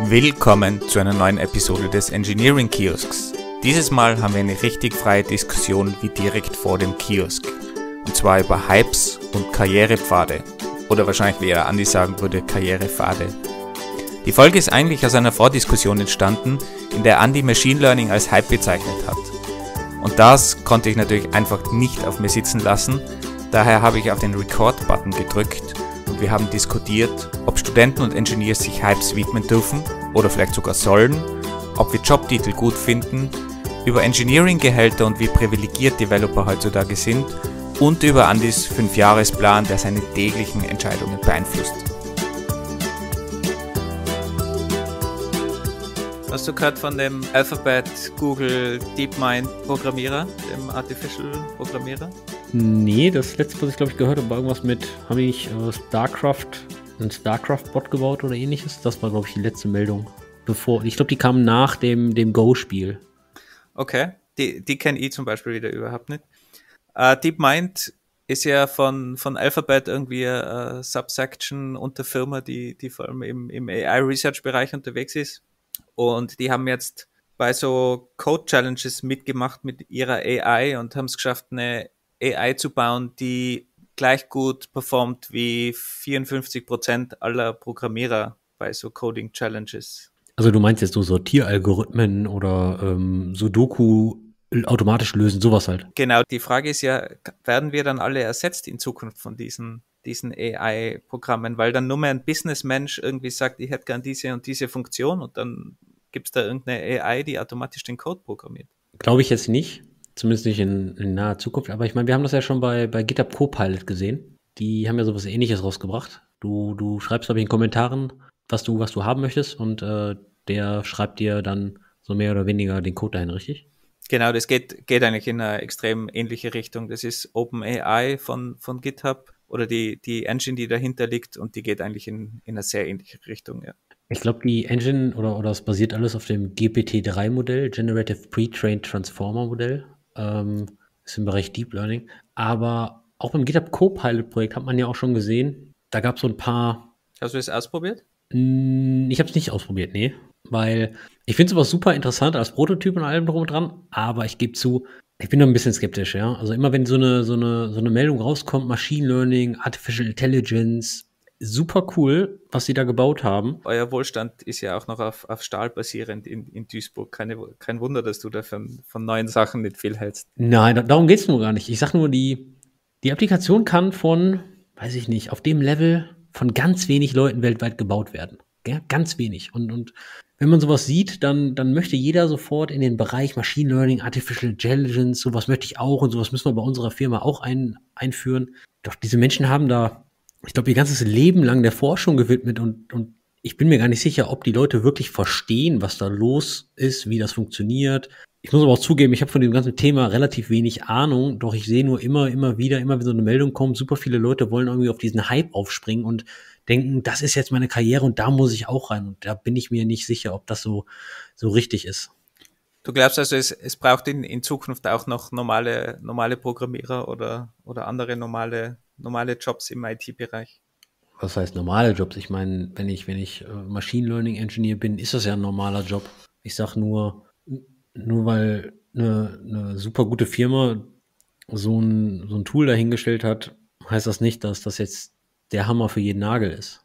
Willkommen zu einer neuen Episode des Engineering Kiosks. Dieses Mal haben wir eine richtig freie Diskussion wie direkt vor dem Kiosk. Und zwar über Hypes und Karrierepfade. Oder wahrscheinlich, wie er Andi sagen würde, Karrierepfade. Die Folge ist eigentlich aus einer Vordiskussion entstanden, in der Andi Machine Learning als Hype bezeichnet hat. Und das konnte ich natürlich einfach nicht auf mir sitzen lassen, daher habe ich auf den Record-Button gedrückt und wir haben diskutiert, ob Studenten und Engineers sich Hypes widmen dürfen oder vielleicht sogar sollen, ob wir Jobtitel gut finden, über Engineering-Gehälter und wie privilegiert Developer heutzutage sind und über Andys 5-Jahres-Plan, der seine täglichen Entscheidungen beeinflusst. Hast du gehört von dem Alphabet Google DeepMind Programmierer, dem Artificial Programmierer? Nee, das letzte, was ich glaube ich gehört habe, war irgendwas mit, habe ich äh, StarCraft, einen StarCraft-Bot gebaut oder ähnliches. Das war, glaube ich, die letzte Meldung. Bevor, ich glaube, die kam nach dem, dem Go-Spiel. Okay, die, die kenne ich zum Beispiel wieder überhaupt nicht. Äh, DeepMind ist ja von, von Alphabet irgendwie eine äh, Subsection unter Firma, die, die vor allem im, im AI-Research-Bereich unterwegs ist. Und die haben jetzt bei so Code-Challenges mitgemacht mit ihrer AI und haben es geschafft, eine AI zu bauen, die gleich gut performt wie 54 Prozent aller Programmierer bei so Coding-Challenges. Also du meinst jetzt so Sortieralgorithmen oder ähm, Sudoku automatisch lösen, sowas halt. Genau, die Frage ist ja, werden wir dann alle ersetzt in Zukunft von diesen diesen AI-Programmen, weil dann nur mehr ein Businessmensch irgendwie sagt, ich hätte gern diese und diese Funktion und dann gibt es da irgendeine AI, die automatisch den Code programmiert. Glaube ich jetzt nicht, zumindest nicht in, in naher Zukunft, aber ich meine, wir haben das ja schon bei, bei GitHub Copilot gesehen. Die haben ja sowas ähnliches rausgebracht. Du, du schreibst, glaube ich, in Kommentaren, was du, was du haben möchtest und äh, der schreibt dir dann so mehr oder weniger den Code dahin, richtig? Genau, das geht, geht eigentlich in eine extrem ähnliche Richtung. Das ist OpenAI von, von GitHub oder die, die Engine, die dahinter liegt und die geht eigentlich in, in eine sehr ähnliche Richtung, ja. Ich glaube, die Engine oder, oder es basiert alles auf dem GPT-3-Modell, Generative Pre-Trained Transformer Modell, ähm, ist im Bereich Deep Learning. Aber auch beim GitHub Copilot-Projekt hat man ja auch schon gesehen, da gab es so ein paar. Hast du es ausprobiert? Ich habe es nicht ausprobiert, nee. Weil ich finde sowas super interessant als Prototyp und allem drum und dran, aber ich gebe zu, ich bin da ein bisschen skeptisch, ja. Also immer wenn so eine, so eine, so eine Meldung rauskommt, Machine Learning, Artificial Intelligence, super cool, was sie da gebaut haben. Euer Wohlstand ist ja auch noch auf, auf Stahl basierend in, in Duisburg. Keine, kein Wunder, dass du da von, von neuen Sachen nicht viel hältst. Nein, darum geht es nur gar nicht. Ich sage nur, die, die Applikation kann von, weiß ich nicht, auf dem Level von ganz wenig Leuten weltweit gebaut werden. Ja, ganz wenig. Und, und wenn man sowas sieht, dann, dann möchte jeder sofort in den Bereich Machine Learning, Artificial Intelligence, sowas möchte ich auch und sowas müssen wir bei unserer Firma auch ein, einführen. Doch diese Menschen haben da, ich glaube, ihr ganzes Leben lang der Forschung gewidmet und, und ich bin mir gar nicht sicher, ob die Leute wirklich verstehen, was da los ist, wie das funktioniert. Ich muss aber auch zugeben, ich habe von dem ganzen Thema relativ wenig Ahnung, doch ich sehe nur immer, immer wieder, immer wenn so eine Meldung kommt, super viele Leute wollen irgendwie auf diesen Hype aufspringen und denken, das ist jetzt meine Karriere und da muss ich auch rein. Und da bin ich mir nicht sicher, ob das so, so richtig ist. Du glaubst also, es, es braucht in, in Zukunft auch noch normale, normale Programmierer oder, oder andere normale, normale Jobs im IT-Bereich? Was heißt normale Jobs? Ich meine, wenn ich, wenn ich äh, Machine Learning Engineer bin, ist das ja ein normaler Job. Ich sage nur, nur weil eine, eine super gute Firma so ein, so ein Tool dahingestellt hat, heißt das nicht, dass das jetzt der Hammer für jeden Nagel ist.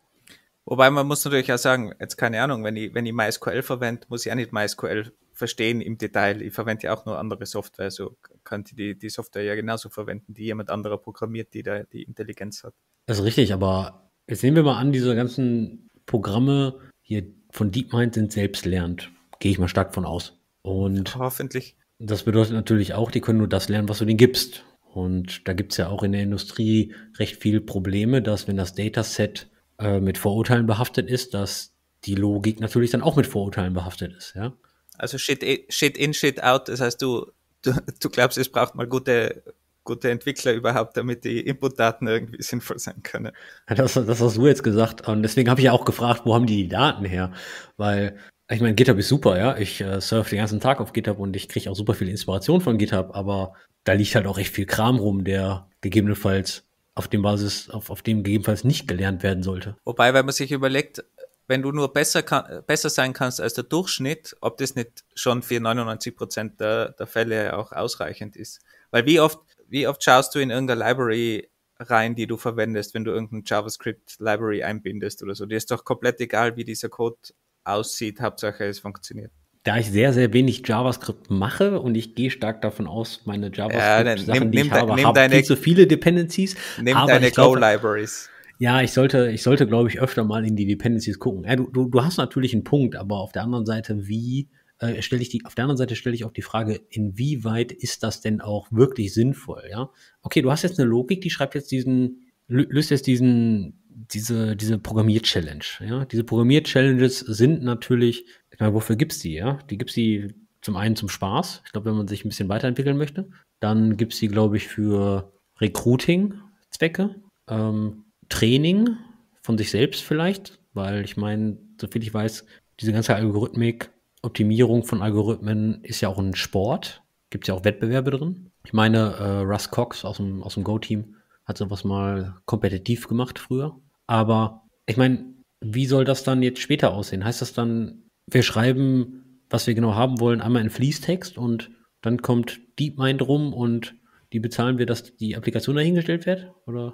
Wobei man muss natürlich auch sagen, jetzt keine Ahnung, wenn ich, wenn ich MySQL verwende, muss ich auch nicht MySQL verstehen im Detail. Ich verwende ja auch nur andere Software, so könnte die, die Software ja genauso verwenden, die jemand anderer programmiert, die da die Intelligenz hat. Das ist richtig, aber jetzt nehmen wir mal an, diese ganzen Programme hier von DeepMind sind selbstlernt. Gehe ich mal stark von aus. Und Hoffentlich. Das bedeutet natürlich auch, die können nur das lernen, was du denen gibst. Und da gibt es ja auch in der Industrie recht viel Probleme, dass wenn das Dataset äh, mit Vorurteilen behaftet ist, dass die Logik natürlich dann auch mit Vorurteilen behaftet ist. Ja? Also shit, eh, shit in, shit out. Das heißt, du, du, du glaubst, es braucht mal gute gute Entwickler überhaupt, damit die Inputdaten irgendwie sinnvoll sein können. Das, das hast du jetzt gesagt. Und deswegen habe ich ja auch gefragt, wo haben die die Daten her? Weil, ich meine, GitHub ist super, ja. Ich äh, surfe den ganzen Tag auf GitHub und ich kriege auch super viel Inspiration von GitHub. Aber da liegt halt auch recht viel Kram rum, der gegebenenfalls auf dem Basis, auf, auf dem gegebenenfalls nicht gelernt werden sollte. Wobei, wenn man sich überlegt, wenn du nur besser, kann, besser sein kannst als der Durchschnitt, ob das nicht schon für 99 Prozent der, der Fälle auch ausreichend ist. Weil wie oft, wie oft schaust du in irgendeine Library rein, die du verwendest, wenn du irgendein JavaScript-Library einbindest oder so? Dir ist doch komplett egal, wie dieser Code aussieht, Hauptsache es funktioniert da ich sehr, sehr wenig JavaScript mache und ich gehe stark davon aus, meine JavaScript-Sachen, ja, die ich habe, haben viel zu viele Dependencies. Nimm deine Go-Libraries. Ja, ich sollte, ich sollte, glaube ich, öfter mal in die Dependencies gucken. Ja, du, du, du hast natürlich einen Punkt, aber auf der anderen Seite, wie äh, stelle ich die, auf der anderen Seite stelle ich auch die Frage, inwieweit ist das denn auch wirklich sinnvoll, ja? Okay, du hast jetzt eine Logik, die schreibt jetzt diesen, löst jetzt diesen, diese, diese Programmier-Challenge, ja? Diese Programmier-Challenges sind natürlich Genau, wofür es die, ja? Die gibt's die zum einen zum Spaß. Ich glaube, wenn man sich ein bisschen weiterentwickeln möchte. Dann gibt es die, glaube ich, für Recruiting-Zwecke, ähm, Training von sich selbst vielleicht, weil ich meine, soviel ich weiß, diese ganze Algorithmik, Optimierung von Algorithmen ist ja auch ein Sport. Gibt es ja auch Wettbewerbe drin. Ich meine, äh, Russ Cox aus dem, aus dem Go-Team hat sowas mal kompetitiv gemacht früher. Aber ich meine, wie soll das dann jetzt später aussehen? Heißt das dann, wir schreiben, was wir genau haben wollen, einmal in Fließtext und dann kommt DeepMind rum und die bezahlen wir, dass die Applikation dahingestellt wird? Oder?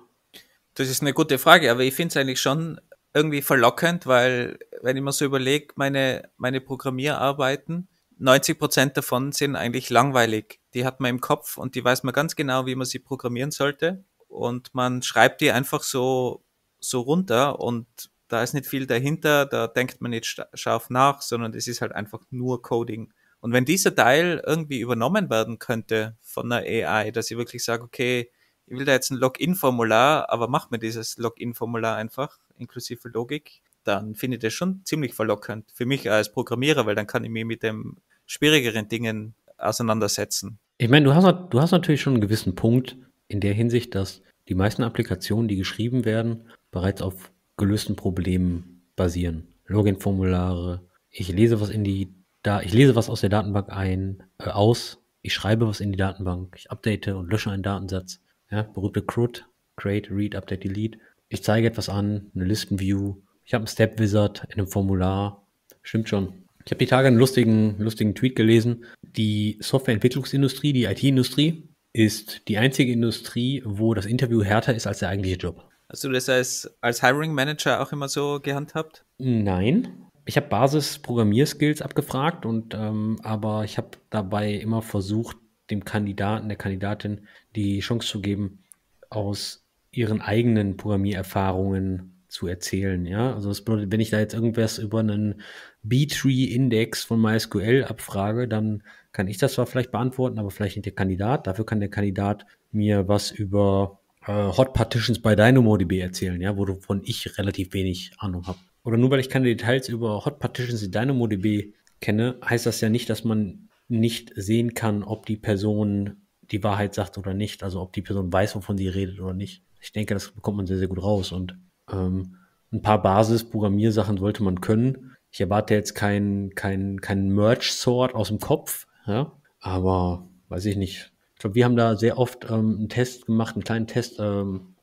Das ist eine gute Frage, aber ich finde es eigentlich schon irgendwie verlockend, weil wenn ich mir so überlege, meine, meine Programmierarbeiten, 90 Prozent davon sind eigentlich langweilig. Die hat man im Kopf und die weiß man ganz genau, wie man sie programmieren sollte. Und man schreibt die einfach so, so runter und da ist nicht viel dahinter, da denkt man nicht scharf nach, sondern es ist halt einfach nur Coding. Und wenn dieser Teil irgendwie übernommen werden könnte von einer AI, dass ich wirklich sage, okay, ich will da jetzt ein Login-Formular, aber mach mir dieses Login-Formular einfach, inklusive Logik, dann finde ich das schon ziemlich verlockend für mich als Programmierer, weil dann kann ich mich mit den schwierigeren Dingen auseinandersetzen. Ich meine, du hast, du hast natürlich schon einen gewissen Punkt in der Hinsicht, dass die meisten Applikationen, die geschrieben werden, bereits auf gelösten Problemen basieren. Login-Formulare. Ich lese was in die da ich lese was aus der Datenbank ein äh, aus. Ich schreibe was in die Datenbank. Ich update und lösche einen Datensatz. Ja, berühmte CRUD. Create, Read, Update, Delete. Ich zeige etwas an, eine Listenview. Ich habe einen Step Wizard in einem Formular. Stimmt schon. Ich habe die Tage einen lustigen, lustigen Tweet gelesen. Die Softwareentwicklungsindustrie, die IT-Industrie, ist die einzige Industrie, wo das Interview härter ist als der eigentliche Job. Hast du das als, als Hiring Manager auch immer so gehandhabt? Nein. Ich habe Basis-Programmierskills abgefragt und ähm, aber ich habe dabei immer versucht, dem Kandidaten, der Kandidatin die Chance zu geben, aus ihren eigenen Programmiererfahrungen zu erzählen. Ja, also bedeutet, wenn ich da jetzt irgendwas über einen B-Tree-Index von MySQL abfrage, dann kann ich das zwar vielleicht beantworten, aber vielleicht nicht der Kandidat. Dafür kann der Kandidat mir was über äh, Hot Partitions bei DynamoDB erzählen, ja, wovon ich relativ wenig Ahnung habe. Oder nur weil ich keine Details über Hot Partitions in DynamoDB kenne, heißt das ja nicht, dass man nicht sehen kann, ob die Person die Wahrheit sagt oder nicht. Also ob die Person weiß, wovon sie redet oder nicht. Ich denke, das bekommt man sehr, sehr gut raus. Und ähm, ein paar Basis-Programmiersachen sollte man können. Ich erwarte jetzt keinen kein, kein, kein Merge-Sort aus dem Kopf, ja. Aber weiß ich nicht glaube, wir haben da sehr oft ähm, einen Test gemacht, einen kleinen Test. Ähm,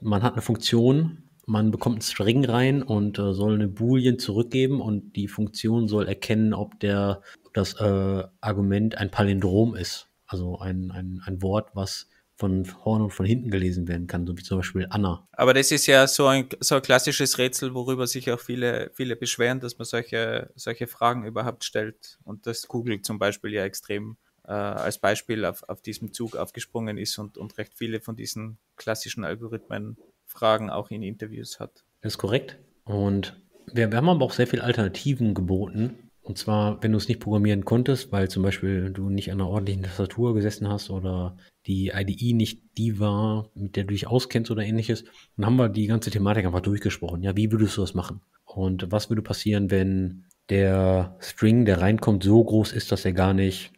man hat eine Funktion, man bekommt einen String rein und äh, soll eine Boolean zurückgeben und die Funktion soll erkennen, ob der, das äh, Argument ein Palindrom ist. Also ein, ein, ein Wort, was von vorne und von hinten gelesen werden kann, so wie zum Beispiel Anna. Aber das ist ja so ein, so ein klassisches Rätsel, worüber sich auch viele, viele beschweren, dass man solche, solche Fragen überhaupt stellt und dass Google zum Beispiel ja extrem äh, als Beispiel auf, auf diesem Zug aufgesprungen ist und, und recht viele von diesen klassischen Algorithmen-Fragen auch in Interviews hat. Das ist korrekt. Und wir, wir haben aber auch sehr viele Alternativen geboten, und zwar, wenn du es nicht programmieren konntest, weil zum Beispiel du nicht an einer ordentlichen Tastatur gesessen hast oder die IDE nicht die war, mit der du dich auskennst oder ähnliches, dann haben wir die ganze Thematik einfach durchgesprochen. Ja, wie würdest du das machen? Und was würde passieren, wenn der String, der reinkommt, so groß ist, dass er gar nicht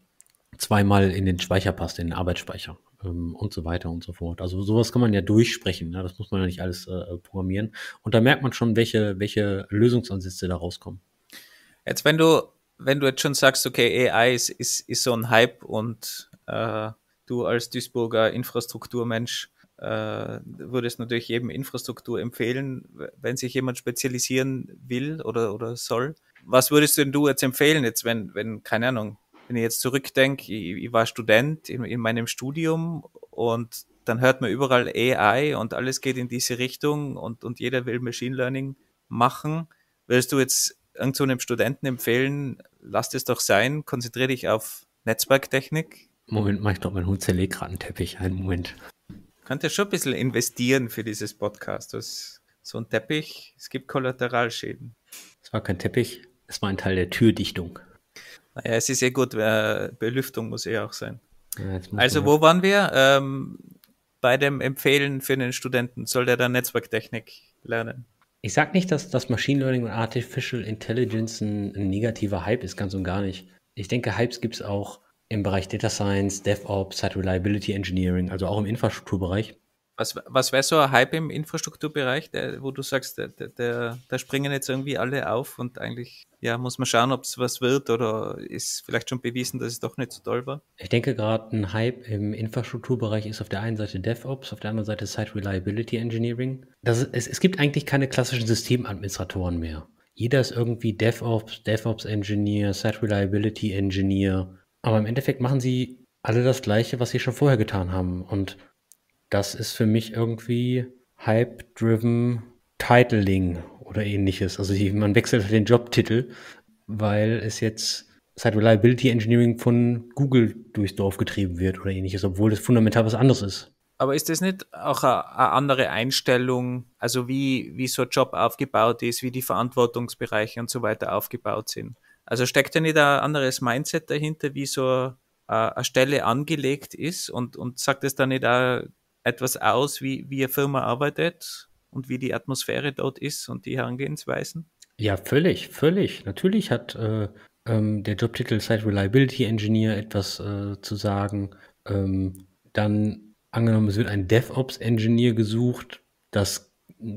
zweimal in den Speicher passt, in den Arbeitsspeicher ähm, und so weiter und so fort. Also sowas kann man ja durchsprechen, ne? das muss man ja nicht alles äh, äh programmieren. Und da merkt man schon, welche, welche Lösungsansätze da rauskommen. Jetzt, wenn du, wenn du jetzt schon sagst, okay, AI ist, ist, ist so ein Hype und äh, du als Duisburger Infrastrukturmensch äh, würdest natürlich jedem Infrastruktur empfehlen, wenn sich jemand spezialisieren will oder, oder soll. Was würdest denn du jetzt empfehlen, jetzt wenn, wenn, keine Ahnung, wenn ich jetzt zurückdenke, ich, ich war Student in, in meinem Studium und dann hört man überall AI und alles geht in diese Richtung und, und jeder will Machine Learning machen. Würdest du jetzt irgendeinem so Studenten empfehlen, lass es doch sein, konzentriere dich auf Netzwerktechnik? Moment mal, ich glaube, mein Hund zerlegt gerade einen Teppich. Einen Moment. Könnt ihr schon ein bisschen investieren für dieses Podcast? Das, so ein Teppich, es gibt Kollateralschäden. Es war kein Teppich, es war ein Teil der Türdichtung. Naja, es ist eh gut, äh, Belüftung muss eh auch sein. Ja, also, wo waren wir? Ähm, bei dem Empfehlen für den Studenten, soll der dann Netzwerktechnik lernen? Ich sage nicht, dass das Machine Learning und Artificial Intelligence ein, ein negativer Hype ist, ganz und gar nicht. Ich denke, Hypes gibt es auch im Bereich Data Science, DevOps, Site Reliability Engineering, also auch im Infrastrukturbereich. Was, was wäre so ein Hype im Infrastrukturbereich, der, wo du sagst, der, der, da springen jetzt irgendwie alle auf und eigentlich ja, muss man schauen, ob es was wird oder ist vielleicht schon bewiesen, dass es doch nicht so toll war? Ich denke gerade, ein Hype im Infrastrukturbereich ist auf der einen Seite DevOps, auf der anderen Seite Site Reliability Engineering. Das, es, es gibt eigentlich keine klassischen Systemadministratoren mehr. Jeder ist irgendwie DevOps, DevOps Engineer, Site Reliability Engineer. Aber im Endeffekt machen sie alle das Gleiche, was sie schon vorher getan haben. Und das ist für mich irgendwie Hype-Driven Titling oder ähnliches. Also man wechselt halt den Jobtitel, weil es jetzt seit Reliability Engineering von Google durchs Dorf getrieben wird oder ähnliches, obwohl das fundamental was anderes ist. Aber ist das nicht auch eine, andere Einstellung, also wie, wie so ein Job aufgebaut ist, wie die Verantwortungsbereiche und so weiter aufgebaut sind? Also steckt da nicht ein anderes Mindset dahinter, wie so eine, eine Stelle angelegt ist und, und sagt es dann nicht auch etwas aus, wie, wie eine Firma arbeitet und wie die Atmosphäre dort ist und die Herangehensweisen? Ja, völlig, völlig. Natürlich hat äh, ähm, der Jobtitel Site Reliability Engineer etwas äh, zu sagen. Ähm, dann angenommen, es wird ein DevOps Engineer gesucht. Das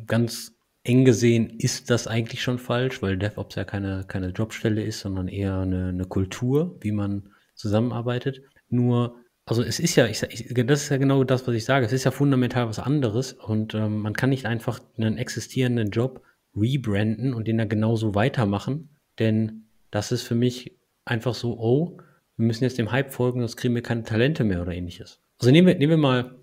ganz eng gesehen ist das eigentlich schon falsch, weil DevOps ja keine, keine Jobstelle ist, sondern eher eine, eine Kultur, wie man zusammenarbeitet. Nur also es ist ja, ich, das ist ja genau das, was ich sage. Es ist ja fundamental was anderes und ähm, man kann nicht einfach einen existierenden Job rebranden und den da genauso weitermachen, denn das ist für mich einfach so, oh, wir müssen jetzt dem Hype folgen, sonst kriegen wir keine Talente mehr oder ähnliches. Also nehmen wir, nehmen wir mal,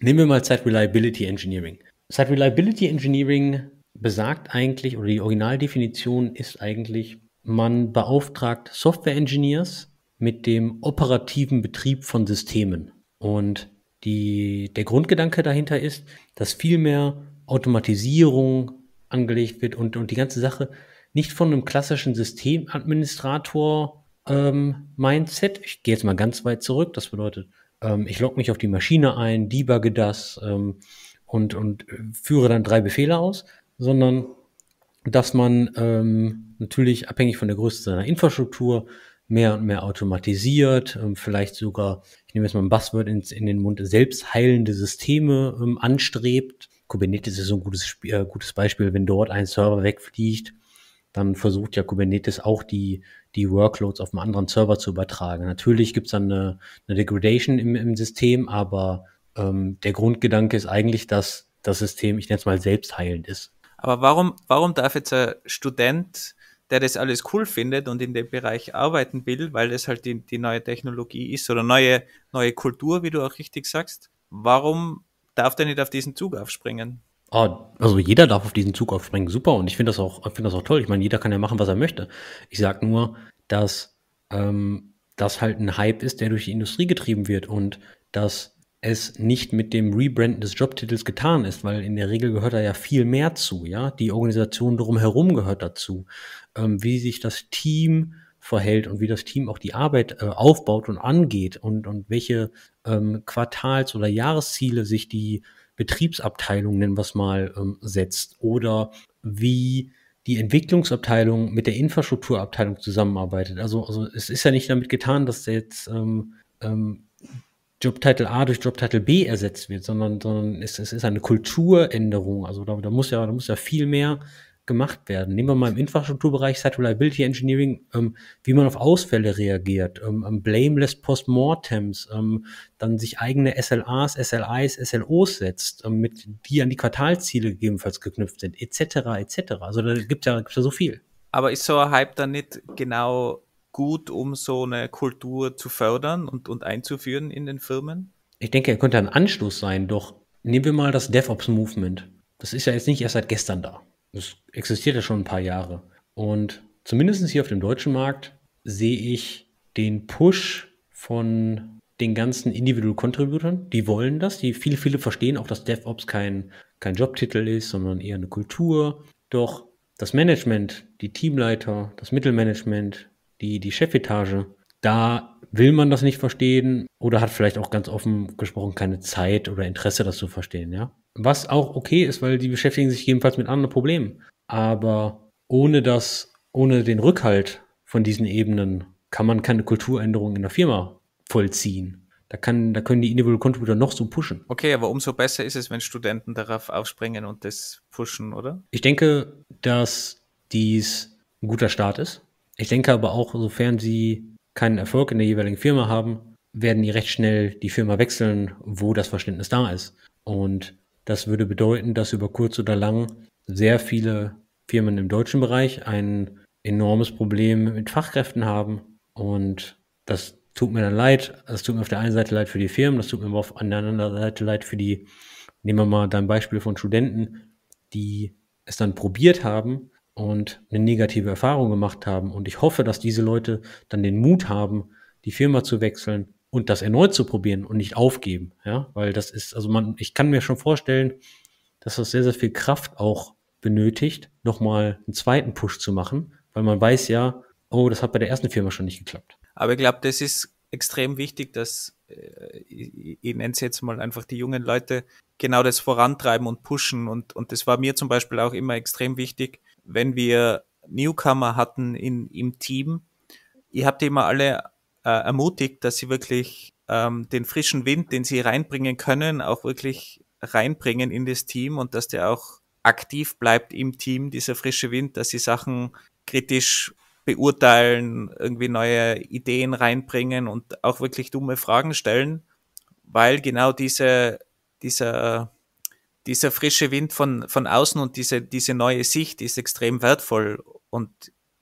nehmen wir mal Site Reliability Engineering. Site Reliability Engineering besagt eigentlich, oder die Originaldefinition ist eigentlich, man beauftragt Software Engineers mit dem operativen Betrieb von Systemen. Und die, der Grundgedanke dahinter ist, dass viel mehr Automatisierung angelegt wird und, und die ganze Sache nicht von einem klassischen Systemadministrator-Mindset. Ähm, ich gehe jetzt mal ganz weit zurück. Das bedeutet, ähm, ich logge mich auf die Maschine ein, debugge das ähm, und, und äh, führe dann drei Befehle aus, sondern dass man ähm, natürlich abhängig von der Größe seiner Infrastruktur mehr und mehr automatisiert, ähm, vielleicht sogar, ich nehme jetzt mal ein Buzzword ins, in den Mund, selbstheilende Systeme ähm, anstrebt. Kubernetes ist so ein gutes, äh, gutes Beispiel, wenn dort ein Server wegfliegt, dann versucht ja Kubernetes auch die, die Workloads auf einen anderen Server zu übertragen. Natürlich gibt es dann eine, eine Degradation im, im System, aber ähm, der Grundgedanke ist eigentlich, dass das System, ich nenne es mal, selbstheilend ist. Aber warum, warum darf jetzt ein Student der das alles cool findet und in dem Bereich arbeiten will, weil das halt die, die neue Technologie ist oder neue, neue Kultur, wie du auch richtig sagst, warum darf der nicht auf diesen Zug aufspringen? Ah, also jeder darf auf diesen Zug aufspringen, super. Und ich finde das auch, das auch toll. Ich meine, jeder kann ja machen, was er möchte. Ich sage nur, dass ähm, das halt ein Hype ist, der durch die Industrie getrieben wird und dass es nicht mit dem Rebranden des Jobtitels getan ist, weil in der Regel gehört da ja viel mehr zu, ja. Die Organisation drumherum gehört dazu ähm, wie sich das Team verhält und wie das Team auch die Arbeit äh, aufbaut und angeht und, und welche ähm, Quartals- oder Jahresziele sich die Betriebsabteilung, nennen wir es mal, ähm, setzt oder wie die Entwicklungsabteilung mit der Infrastrukturabteilung zusammenarbeitet. Also, also es ist ja nicht damit getan, dass jetzt ähm, ähm, Jobtitle A durch Jobtitle B ersetzt wird, sondern, sondern es, es ist eine Kulturänderung. Also da, da muss ja, da muss ja viel mehr gemacht werden. Nehmen wir mal im Infrastrukturbereich Site Reliability Engineering, ähm, wie man auf Ausfälle reagiert, ähm, ähm blameless Postmortems, ähm, dann sich eigene SLAs, SLIs, SLOs setzt, ähm, mit die an die Quartalziele gegebenenfalls geknüpft sind, etc. etc. Also da gibt ja, gibt's ja so viel. Aber ist so ein Hype dann nicht genau gut, um so eine Kultur zu fördern und, und einzuführen in den Firmen? Ich denke, er könnte ein Anstoß sein, doch nehmen wir mal das DevOps-Movement. Das ist ja jetzt nicht erst seit gestern da. Das existiert ja schon ein paar Jahre. Und zumindest hier auf dem deutschen Markt sehe ich den Push von den ganzen Individual Contributern. Die wollen das. Die viele, viele verstehen auch, dass DevOps kein, kein Jobtitel ist, sondern eher eine Kultur. Doch das Management, die Teamleiter, das Mittelmanagement, die, die Chefetage, da will man das nicht verstehen oder hat vielleicht auch ganz offen gesprochen keine Zeit oder Interesse, das zu verstehen, ja? Was auch okay ist, weil die beschäftigen sich jedenfalls mit anderen Problemen. Aber ohne das, ohne den Rückhalt von diesen Ebenen kann man keine Kulturänderung in der Firma vollziehen. Da, kann, da können die Individual Contributor noch so pushen. Okay, aber umso besser ist es, wenn Studenten darauf aufspringen und das pushen, oder? Ich denke, dass dies ein guter Start ist. Ich denke aber auch, sofern sie keinen Erfolg in der jeweiligen Firma haben, werden die recht schnell die Firma wechseln, wo das Verständnis da ist. Und das würde bedeuten, dass über kurz oder lang sehr viele Firmen im deutschen Bereich ein enormes Problem mit Fachkräften haben. Und das tut mir dann leid. Das tut mir auf der einen Seite leid für die Firmen, das tut mir aber auf der anderen Seite leid für die, nehmen wir mal dein Beispiel von Studenten, die es dann probiert haben und eine negative Erfahrung gemacht haben. Und ich hoffe, dass diese Leute dann den Mut haben, die Firma zu wechseln und das erneut zu probieren und nicht aufgeben, ja, weil das ist, also man, ich kann mir schon vorstellen, dass das sehr, sehr viel Kraft auch benötigt, nochmal einen zweiten Push zu machen, weil man weiß ja, oh, das hat bei der ersten Firma schon nicht geklappt. Aber ich glaube, das ist extrem wichtig, dass äh, ich, ich nenne es jetzt mal einfach die jungen Leute genau das vorantreiben und pushen. Und, und das war mir zum Beispiel auch immer extrem wichtig, wenn wir Newcomer hatten in, im Team. Ihr habt die immer alle äh, ermutigt, dass sie wirklich ähm, den frischen Wind, den sie reinbringen können, auch wirklich reinbringen in das Team und dass der auch aktiv bleibt im Team, dieser frische Wind, dass sie Sachen kritisch beurteilen, irgendwie neue Ideen reinbringen und auch wirklich dumme Fragen stellen, weil genau diese, dieser, dieser frische Wind von, von außen und diese, diese neue Sicht ist extrem wertvoll. Und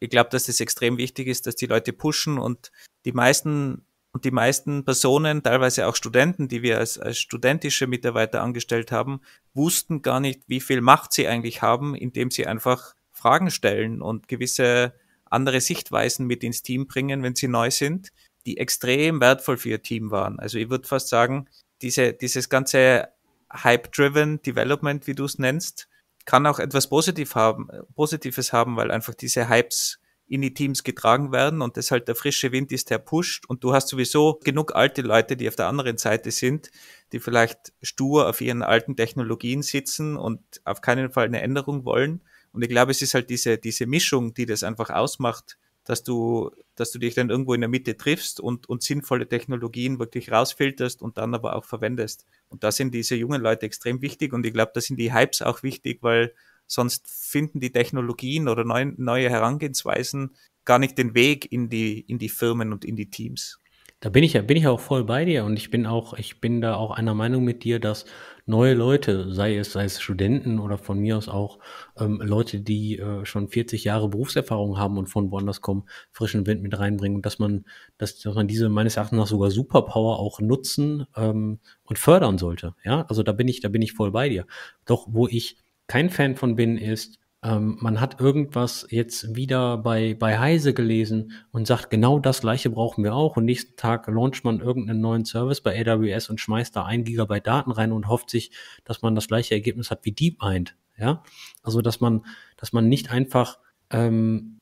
ich glaube, dass es extrem wichtig ist, dass die Leute pushen und die meisten und die meisten Personen, teilweise auch Studenten, die wir als, als studentische Mitarbeiter angestellt haben, wussten gar nicht, wie viel Macht sie eigentlich haben, indem sie einfach Fragen stellen und gewisse andere Sichtweisen mit ins Team bringen, wenn sie neu sind, die extrem wertvoll für ihr Team waren. Also ich würde fast sagen, diese, dieses ganze Hype-Driven Development, wie du es nennst, kann auch etwas Positiv haben, Positives haben, weil einfach diese Hypes in die Teams getragen werden und deshalb der frische Wind ist, der pusht und du hast sowieso genug alte Leute, die auf der anderen Seite sind, die vielleicht stur auf ihren alten Technologien sitzen und auf keinen Fall eine Änderung wollen. Und ich glaube, es ist halt diese, diese Mischung, die das einfach ausmacht, dass du, dass du dich dann irgendwo in der Mitte triffst und, und sinnvolle Technologien wirklich rausfilterst und dann aber auch verwendest. Und da sind diese jungen Leute extrem wichtig und ich glaube, da sind die Hypes auch wichtig, weil Sonst finden die Technologien oder neu, neue Herangehensweisen gar nicht den Weg in die, in die Firmen und in die Teams. Da bin ich ja, bin ich auch voll bei dir und ich bin auch, ich bin da auch einer Meinung mit dir, dass neue Leute, sei es, sei es Studenten oder von mir aus auch ähm, Leute, die äh, schon 40 Jahre Berufserfahrung haben und von woanders kommen, frischen Wind mit reinbringen und dass man, dass, dass man diese meines Erachtens nach sogar Superpower auch nutzen ähm, und fördern sollte. Ja, also da bin ich, da bin ich voll bei dir. Doch wo ich kein Fan von bin, ist, ähm, man hat irgendwas jetzt wieder bei, bei Heise gelesen und sagt, genau das gleiche brauchen wir auch. Und nächsten Tag launcht man irgendeinen neuen Service bei AWS und schmeißt da ein Gigabyte Daten rein und hofft sich, dass man das gleiche Ergebnis hat wie DeepMind. Ja? Also, dass man, dass man nicht einfach ähm,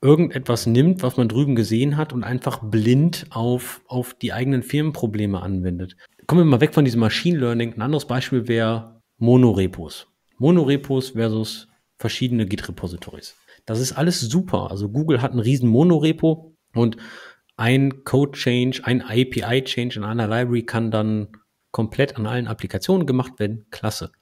irgendetwas nimmt, was man drüben gesehen hat und einfach blind auf, auf die eigenen Firmenprobleme anwendet. Kommen wir mal weg von diesem Machine Learning. Ein anderes Beispiel wäre Monorepos. Monorepos versus verschiedene Git-Repositories. Das ist alles super. Also Google hat einen riesen Monorepo und ein Code-Change, ein API-Change in einer Library kann dann komplett an allen Applikationen gemacht werden. Klasse.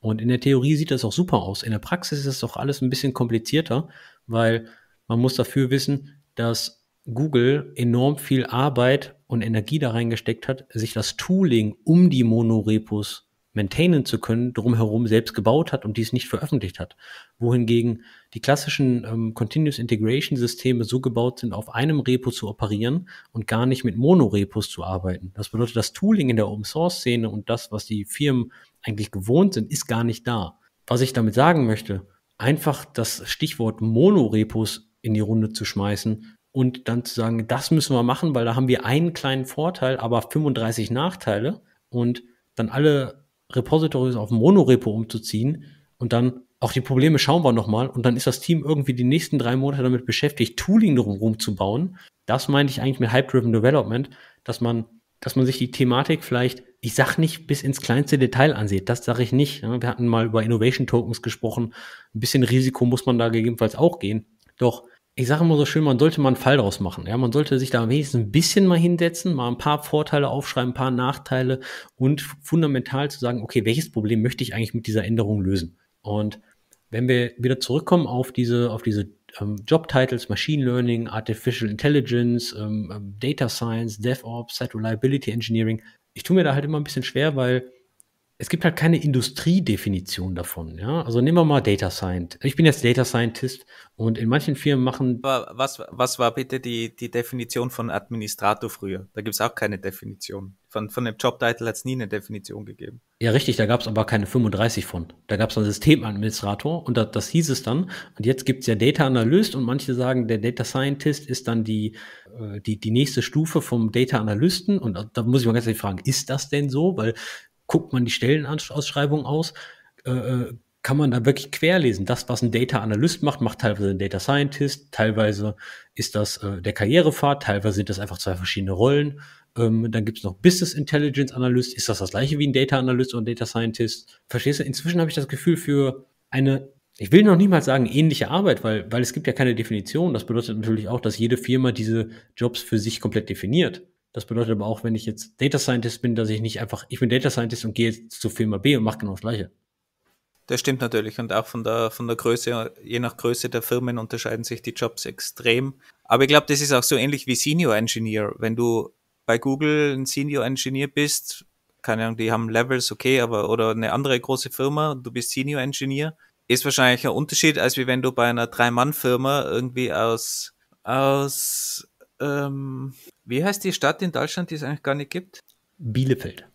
Und in der Theorie sieht das auch super aus. In der Praxis ist es doch alles ein bisschen komplizierter, weil man muss dafür wissen, dass Google enorm viel Arbeit und Energie da reingesteckt hat, sich das Tooling um die Monorepos maintainen zu können, drumherum selbst gebaut hat und dies nicht veröffentlicht hat. Wohingegen die klassischen ähm, Continuous Integration Systeme so gebaut sind, auf einem Repo zu operieren und gar nicht mit Monorepos zu arbeiten. Das bedeutet, das Tooling in der Open Source Szene und das, was die Firmen eigentlich gewohnt sind, ist gar nicht da. Was ich damit sagen möchte, einfach das Stichwort Monorepos in die Runde zu schmeißen und dann zu sagen, das müssen wir machen, weil da haben wir einen kleinen Vorteil, aber 35 Nachteile und dann alle Repositories auf Monorepo umzuziehen und dann auch die Probleme schauen wir nochmal und dann ist das Team irgendwie die nächsten drei Monate damit beschäftigt, Tooling drumherum zu bauen. Das meinte ich eigentlich mit Hype-Driven Development, dass man, dass man sich die Thematik vielleicht, ich sag nicht bis ins kleinste Detail ansieht, das sage ich nicht. Ne? Wir hatten mal über Innovation Tokens gesprochen, ein bisschen Risiko muss man da gegebenenfalls auch gehen. Doch ich sage immer so schön, man sollte mal einen Fall draus machen. Ja, man sollte sich da wenigstens ein bisschen mal hinsetzen, mal ein paar Vorteile aufschreiben, ein paar Nachteile und fundamental zu sagen, okay, welches Problem möchte ich eigentlich mit dieser Änderung lösen? Und wenn wir wieder zurückkommen auf diese, auf diese ähm, Job-Titles, Machine Learning, Artificial Intelligence, ähm, ähm Data Science, DevOps, Site Reliability Engineering, ich tue mir da halt immer ein bisschen schwer, weil es gibt halt keine Industriedefinition davon. Ja? Also nehmen wir mal Data Scientist. Ich bin jetzt Data Scientist und in manchen Firmen machen. was, was war bitte die, die Definition von Administrator früher? Da gibt es auch keine Definition. Von, von dem hat es nie eine Definition gegeben. Ja, richtig, da gab es aber keine 35 von. Da gab es einen Systemadministrator und das, das hieß es dann. Und jetzt gibt es ja Data Analyst und manche sagen, der Data Scientist ist dann die, äh, die, die nächste Stufe vom Data Analysten. Und da muss ich mal ganz ehrlich fragen, ist das denn so? Weil guckt man die Stellenausschreibung aus, äh, äh, kann man da wirklich querlesen. Das, was ein Data Analyst macht, macht teilweise ein Data Scientist, teilweise ist das äh, der Karrierepfad, teilweise sind das einfach zwei verschiedene Rollen. Ähm, dann gibt es noch Business Intelligence Analyst. Ist das das gleiche wie ein Data Analyst oder Data Scientist? Verstehst du? Inzwischen habe ich das Gefühl für eine, ich will noch niemals sagen ähnliche Arbeit, weil, weil es gibt ja keine Definition. Das bedeutet natürlich auch, dass jede Firma diese Jobs für sich komplett definiert. Das bedeutet aber auch, wenn ich jetzt Data Scientist bin, dass ich nicht einfach, ich bin Data Scientist und gehe jetzt zu Firma B und mache genau das Gleiche. Das stimmt natürlich und auch von der, von der Größe, je nach Größe der Firmen unterscheiden sich die Jobs extrem. Aber ich glaube, das ist auch so ähnlich wie Senior Engineer. Wenn du bei Google ein Senior Engineer bist, keine Ahnung, die haben Levels, okay, aber oder eine andere große Firma, du bist Senior Engineer, ist wahrscheinlich ein Unterschied, als wie wenn du bei einer Drei-Mann-Firma irgendwie aus, aus ähm, wie heißt die Stadt in Deutschland, die es eigentlich gar nicht gibt? Bielefeld.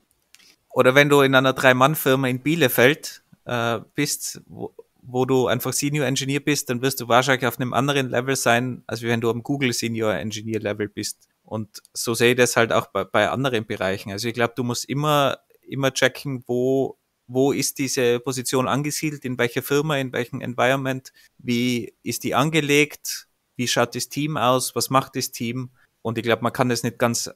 Oder wenn du in einer Drei-Mann-Firma in Bielefeld äh, bist, wo, wo, du einfach Senior Engineer bist, dann wirst du wahrscheinlich auf einem anderen Level sein, als wenn du am Google Senior Engineer Level bist. Und so sehe ich das halt auch bei, bei anderen Bereichen. Also ich glaube, du musst immer, immer checken, wo, wo ist diese Position angesiedelt, in welcher Firma, in welchem Environment, wie ist die angelegt, wie schaut das Team aus, was macht das Team und ich glaube, man kann das nicht ganz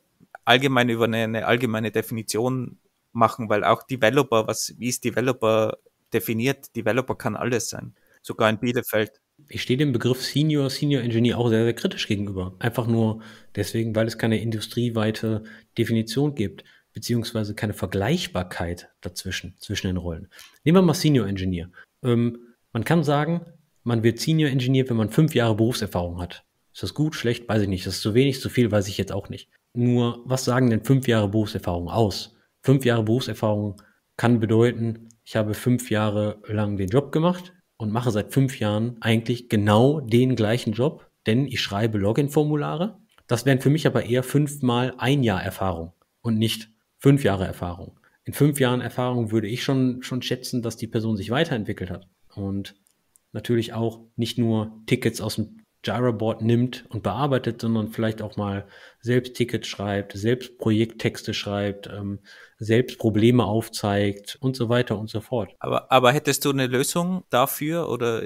allgemein über eine, eine, allgemeine Definition machen, weil auch Developer, was, wie ist Developer definiert? Developer kann alles sein, sogar in Bielefeld. Ich stehe dem Begriff Senior, Senior Engineer auch sehr, sehr kritisch gegenüber. Einfach nur deswegen, weil es keine industrieweite Definition gibt, beziehungsweise keine Vergleichbarkeit dazwischen, zwischen den Rollen. Nehmen wir mal Senior Engineer. Ähm, man kann sagen, man wird Senior Engineer, wenn man fünf Jahre Berufserfahrung hat. Ist das gut, schlecht? Weiß ich nicht. Das ist zu wenig, zu viel, weiß ich jetzt auch nicht. Nur, was sagen denn fünf Jahre Berufserfahrung aus? Fünf Jahre Berufserfahrung kann bedeuten, ich habe fünf Jahre lang den Job gemacht und mache seit fünf Jahren eigentlich genau den gleichen Job, denn ich schreibe Login-Formulare. Das wären für mich aber eher fünfmal ein Jahr Erfahrung und nicht fünf Jahre Erfahrung. In fünf Jahren Erfahrung würde ich schon, schon schätzen, dass die Person sich weiterentwickelt hat und natürlich auch nicht nur Tickets aus dem Jira-Board nimmt und bearbeitet, sondern vielleicht auch mal selbst Tickets schreibt, selbst Projekttexte schreibt, ähm, selbst Probleme aufzeigt und so weiter und so fort. Aber, aber hättest du eine Lösung dafür oder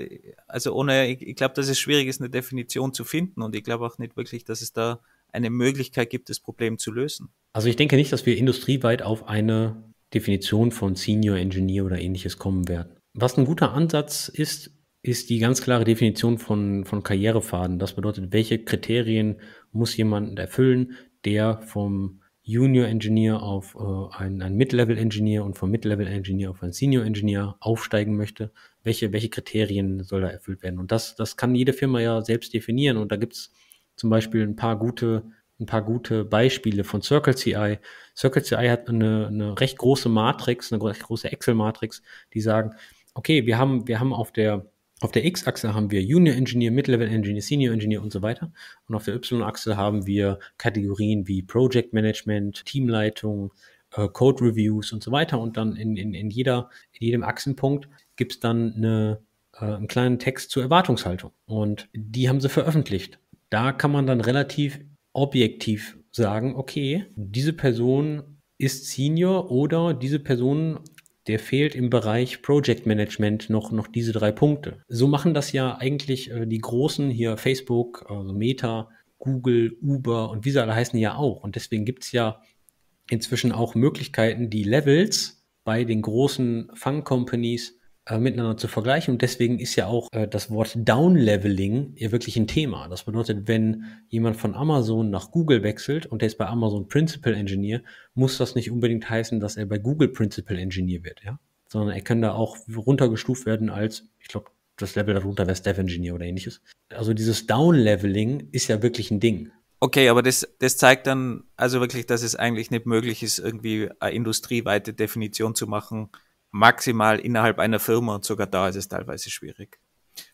also ohne, ich, ich glaube, dass es schwierig ist, eine Definition zu finden und ich glaube auch nicht wirklich, dass es da eine Möglichkeit gibt, das Problem zu lösen. Also ich denke nicht, dass wir industrieweit auf eine Definition von Senior Engineer oder ähnliches kommen werden. Was ein guter Ansatz ist, ist die ganz klare Definition von, von Karrierefaden. Das bedeutet, welche Kriterien muss jemand erfüllen, der vom Junior Engineer auf äh, einen, einen Mid-Level Engineer und vom Mid-Level Engineer auf einen Senior Engineer aufsteigen möchte. Welche, welche Kriterien soll da erfüllt werden? Und das, das kann jede Firma ja selbst definieren. Und da gibt es zum Beispiel ein paar gute ein paar gute Beispiele von CircleCI. CircleCI hat eine, eine recht große Matrix, eine recht große Excel-Matrix, die sagen, okay, wir haben, wir haben auf der auf der X-Achse haben wir Junior Engineer, Mid-Level Engineer, Senior Engineer und so weiter. Und auf der Y-Achse haben wir Kategorien wie Project Management, Teamleitung, äh, Code Reviews und so weiter. Und dann in, in, in, jeder, in jedem Achsenpunkt gibt es dann eine, äh, einen kleinen Text zur Erwartungshaltung. Und die haben sie veröffentlicht. Da kann man dann relativ objektiv sagen, okay, diese Person ist Senior oder diese Person der fehlt im Bereich Project Management noch, noch diese drei Punkte. So machen das ja eigentlich äh, die Großen hier, Facebook, also Meta, Google, Uber und wie sie alle heißen ja auch. Und deswegen gibt es ja inzwischen auch Möglichkeiten, die Levels bei den großen Fun-Companies äh, miteinander zu vergleichen. Und deswegen ist ja auch äh, das Wort Downleveling ja wirklich ein Thema. Das bedeutet, wenn jemand von Amazon nach Google wechselt und der ist bei Amazon Principal Engineer, muss das nicht unbedingt heißen, dass er bei Google Principal Engineer wird, ja? Sondern er kann da auch runtergestuft werden als, ich glaube, das Level darunter wäre Staff Engineer oder ähnliches. Also dieses Downleveling ist ja wirklich ein Ding. Okay, aber das, das zeigt dann also wirklich, dass es eigentlich nicht möglich ist, irgendwie eine industrieweite Definition zu machen, maximal innerhalb einer Firma und sogar da ist es teilweise schwierig.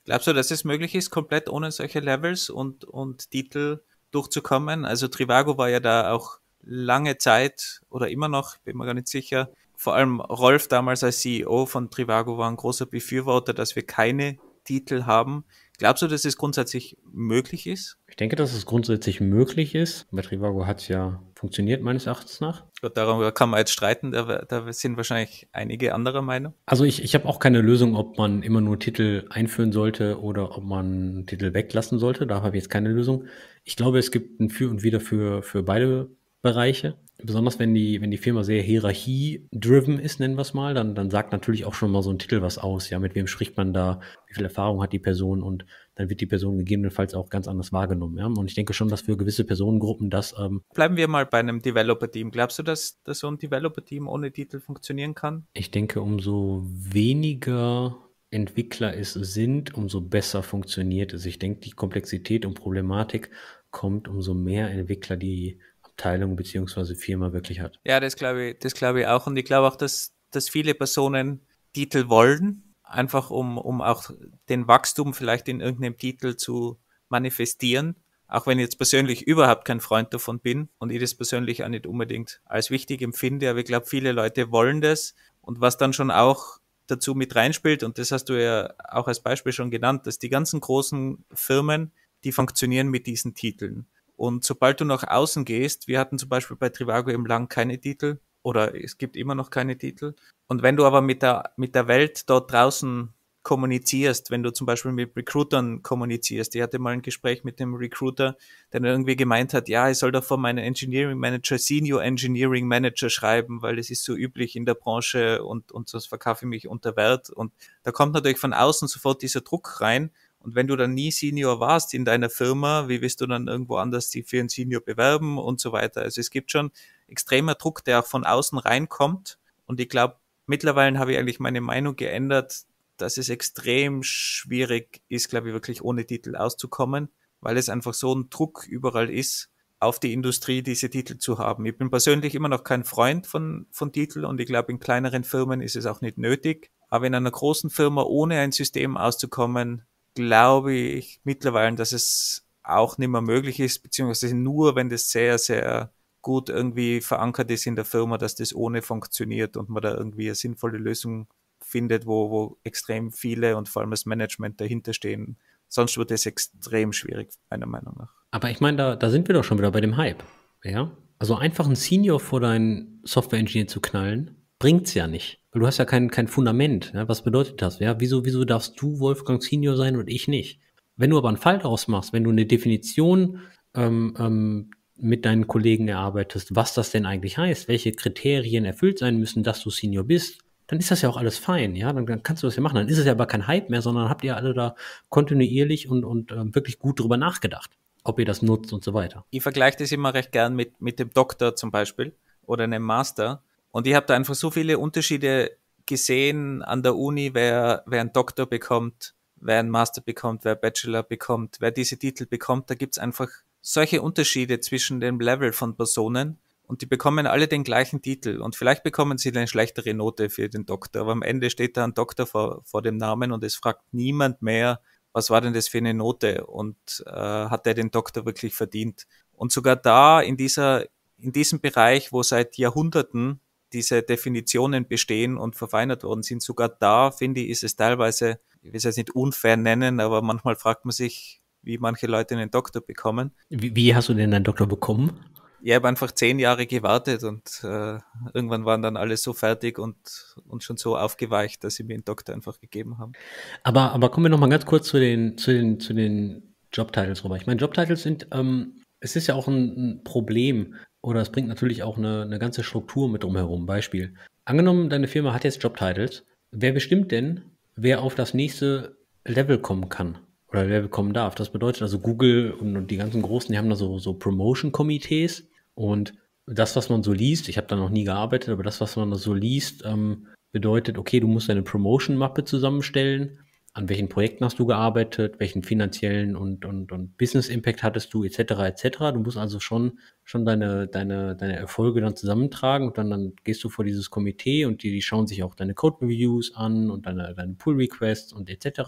Glaubst du, dass es möglich ist, komplett ohne solche Levels und, und Titel durchzukommen? Also Trivago war ja da auch lange Zeit oder immer noch, bin mir gar nicht sicher. Vor allem Rolf damals als CEO von Trivago war ein großer Befürworter, dass wir keine Titel haben. Glaubst du, dass es grundsätzlich möglich ist? Ich denke, dass es grundsätzlich möglich ist. Bei Trivago hat es ja funktioniert, meines Erachtens nach. Gut, darüber kann man jetzt streiten, da, da sind wahrscheinlich einige anderer Meinung. Also ich, ich habe auch keine Lösung, ob man immer nur Titel einführen sollte oder ob man Titel weglassen sollte. Da habe ich jetzt keine Lösung. Ich glaube, es gibt ein Für und Wider für, für beide Bereiche. Besonders wenn die, wenn die Firma sehr hierarchie-driven ist, nennen wir es mal, dann, dann sagt natürlich auch schon mal so ein Titel was aus. Ja, mit wem spricht man da? Wie viel Erfahrung hat die Person? Und dann wird die Person gegebenenfalls auch ganz anders wahrgenommen. Ja? Und ich denke schon, dass für gewisse Personengruppen das. Ähm Bleiben wir mal bei einem Developer-Team. Glaubst du, dass, dass so ein Developer-Team ohne Titel funktionieren kann? Ich denke, umso weniger Entwickler es sind, umso besser funktioniert es. Ich denke, die Komplexität und Problematik kommt, umso mehr Entwickler die Abteilung beziehungsweise Firma wirklich hat. Ja, das glaube ich, das glaube ich auch. Und ich glaube auch, dass, dass viele Personen Titel wollen, einfach um, um auch den Wachstum vielleicht in irgendeinem Titel zu manifestieren. Auch wenn ich jetzt persönlich überhaupt kein Freund davon bin und ich das persönlich auch nicht unbedingt als wichtig empfinde, aber ich glaube, viele Leute wollen das. Und was dann schon auch dazu mit reinspielt, und das hast du ja auch als Beispiel schon genannt, dass die ganzen großen Firmen, die funktionieren mit diesen Titeln. Und sobald du nach außen gehst, wir hatten zum Beispiel bei Trivago eben lang keine Titel oder es gibt immer noch keine Titel. Und wenn du aber mit der, mit der Welt dort draußen kommunizierst, wenn du zum Beispiel mit Recruitern kommunizierst. Ich hatte mal ein Gespräch mit dem Recruiter, der dann irgendwie gemeint hat, ja, ich soll doch von meinem Engineering Manager Senior Engineering Manager schreiben, weil das ist so üblich in der Branche und, und sonst verkaufe ich mich unter Wert. Und da kommt natürlich von außen sofort dieser Druck rein, und wenn du dann nie Senior warst in deiner Firma, wie willst du dann irgendwo anders die für einen Senior bewerben und so weiter? Also es gibt schon extremer Druck, der auch von außen reinkommt. Und ich glaube, mittlerweile habe ich eigentlich meine Meinung geändert, dass es extrem schwierig ist, glaube ich, wirklich ohne Titel auszukommen, weil es einfach so ein Druck überall ist, auf die Industrie diese Titel zu haben. Ich bin persönlich immer noch kein Freund von, von Titel und ich glaube, in kleineren Firmen ist es auch nicht nötig. Aber in einer großen Firma ohne ein System auszukommen, glaube ich mittlerweile, dass es auch nicht mehr möglich ist, beziehungsweise nur, wenn das sehr, sehr gut irgendwie verankert ist in der Firma, dass das ohne funktioniert und man da irgendwie eine sinnvolle Lösung findet, wo, wo extrem viele und vor allem das Management dahinter stehen. Sonst wird es extrem schwierig, meiner Meinung nach. Aber ich meine, da, da sind wir doch schon wieder bei dem Hype. Ja? Also einfach einen Senior vor deinen Software-Engineer zu knallen, bringt es ja nicht du hast ja kein, kein Fundament. Ne? Was bedeutet das? Ja, wieso, wieso darfst du Wolfgang Senior sein und ich nicht? Wenn du aber einen Fall daraus machst, wenn du eine Definition ähm, ähm, mit deinen Kollegen erarbeitest, was das denn eigentlich heißt, welche Kriterien erfüllt sein müssen, dass du Senior bist, dann ist das ja auch alles fein, ja, dann, dann kannst du das ja machen. Dann ist es ja aber kein Hype mehr, sondern habt ihr alle da kontinuierlich und, und ähm, wirklich gut drüber nachgedacht, ob ihr das nutzt und so weiter. Ich vergleiche das immer recht gern mit, mit dem Doktor zum Beispiel oder einem Master, und ich habe da einfach so viele Unterschiede gesehen an der Uni, wer, wer einen Doktor bekommt, wer einen Master bekommt, wer Bachelor bekommt, wer diese Titel bekommt. Da gibt's einfach solche Unterschiede zwischen dem Level von Personen und die bekommen alle den gleichen Titel und vielleicht bekommen sie eine schlechtere Note für den Doktor, aber am Ende steht da ein Doktor vor, vor dem Namen und es fragt niemand mehr, was war denn das für eine Note und äh, hat er den Doktor wirklich verdient? Und sogar da in dieser in diesem Bereich, wo seit Jahrhunderten diese Definitionen bestehen und verfeinert worden sind. Sogar da, finde ich, ist es teilweise, ich will es jetzt nicht unfair nennen, aber manchmal fragt man sich, wie manche Leute einen Doktor bekommen. Wie, wie hast du denn einen Doktor bekommen? ich habe einfach zehn Jahre gewartet und äh, irgendwann waren dann alle so fertig und, und schon so aufgeweicht, dass sie mir einen Doktor einfach gegeben haben. Aber, aber kommen wir nochmal ganz kurz zu den, zu den, zu den Jobtitles rüber. Ich meine, Jobtitles sind, ähm, es ist ja auch ein, ein Problem, oder es bringt natürlich auch eine, eine ganze Struktur mit drumherum. Beispiel. Angenommen, deine Firma hat jetzt Jobtitles. Wer bestimmt denn, wer auf das nächste Level kommen kann? Oder Level kommen darf? Das bedeutet also Google und, und die ganzen Großen, die haben da so, so Promotion-Komitees. Und das, was man so liest, ich habe da noch nie gearbeitet, aber das, was man so liest, ähm, bedeutet, okay, du musst deine Promotion-Mappe zusammenstellen an welchen Projekten hast du gearbeitet, welchen finanziellen und, und, und Business Impact hattest du, etc. etc. Du musst also schon, schon deine, deine, deine Erfolge dann zusammentragen und dann, dann gehst du vor dieses Komitee und die, die schauen sich auch deine Code Reviews an und deine, deine Pull Requests und etc.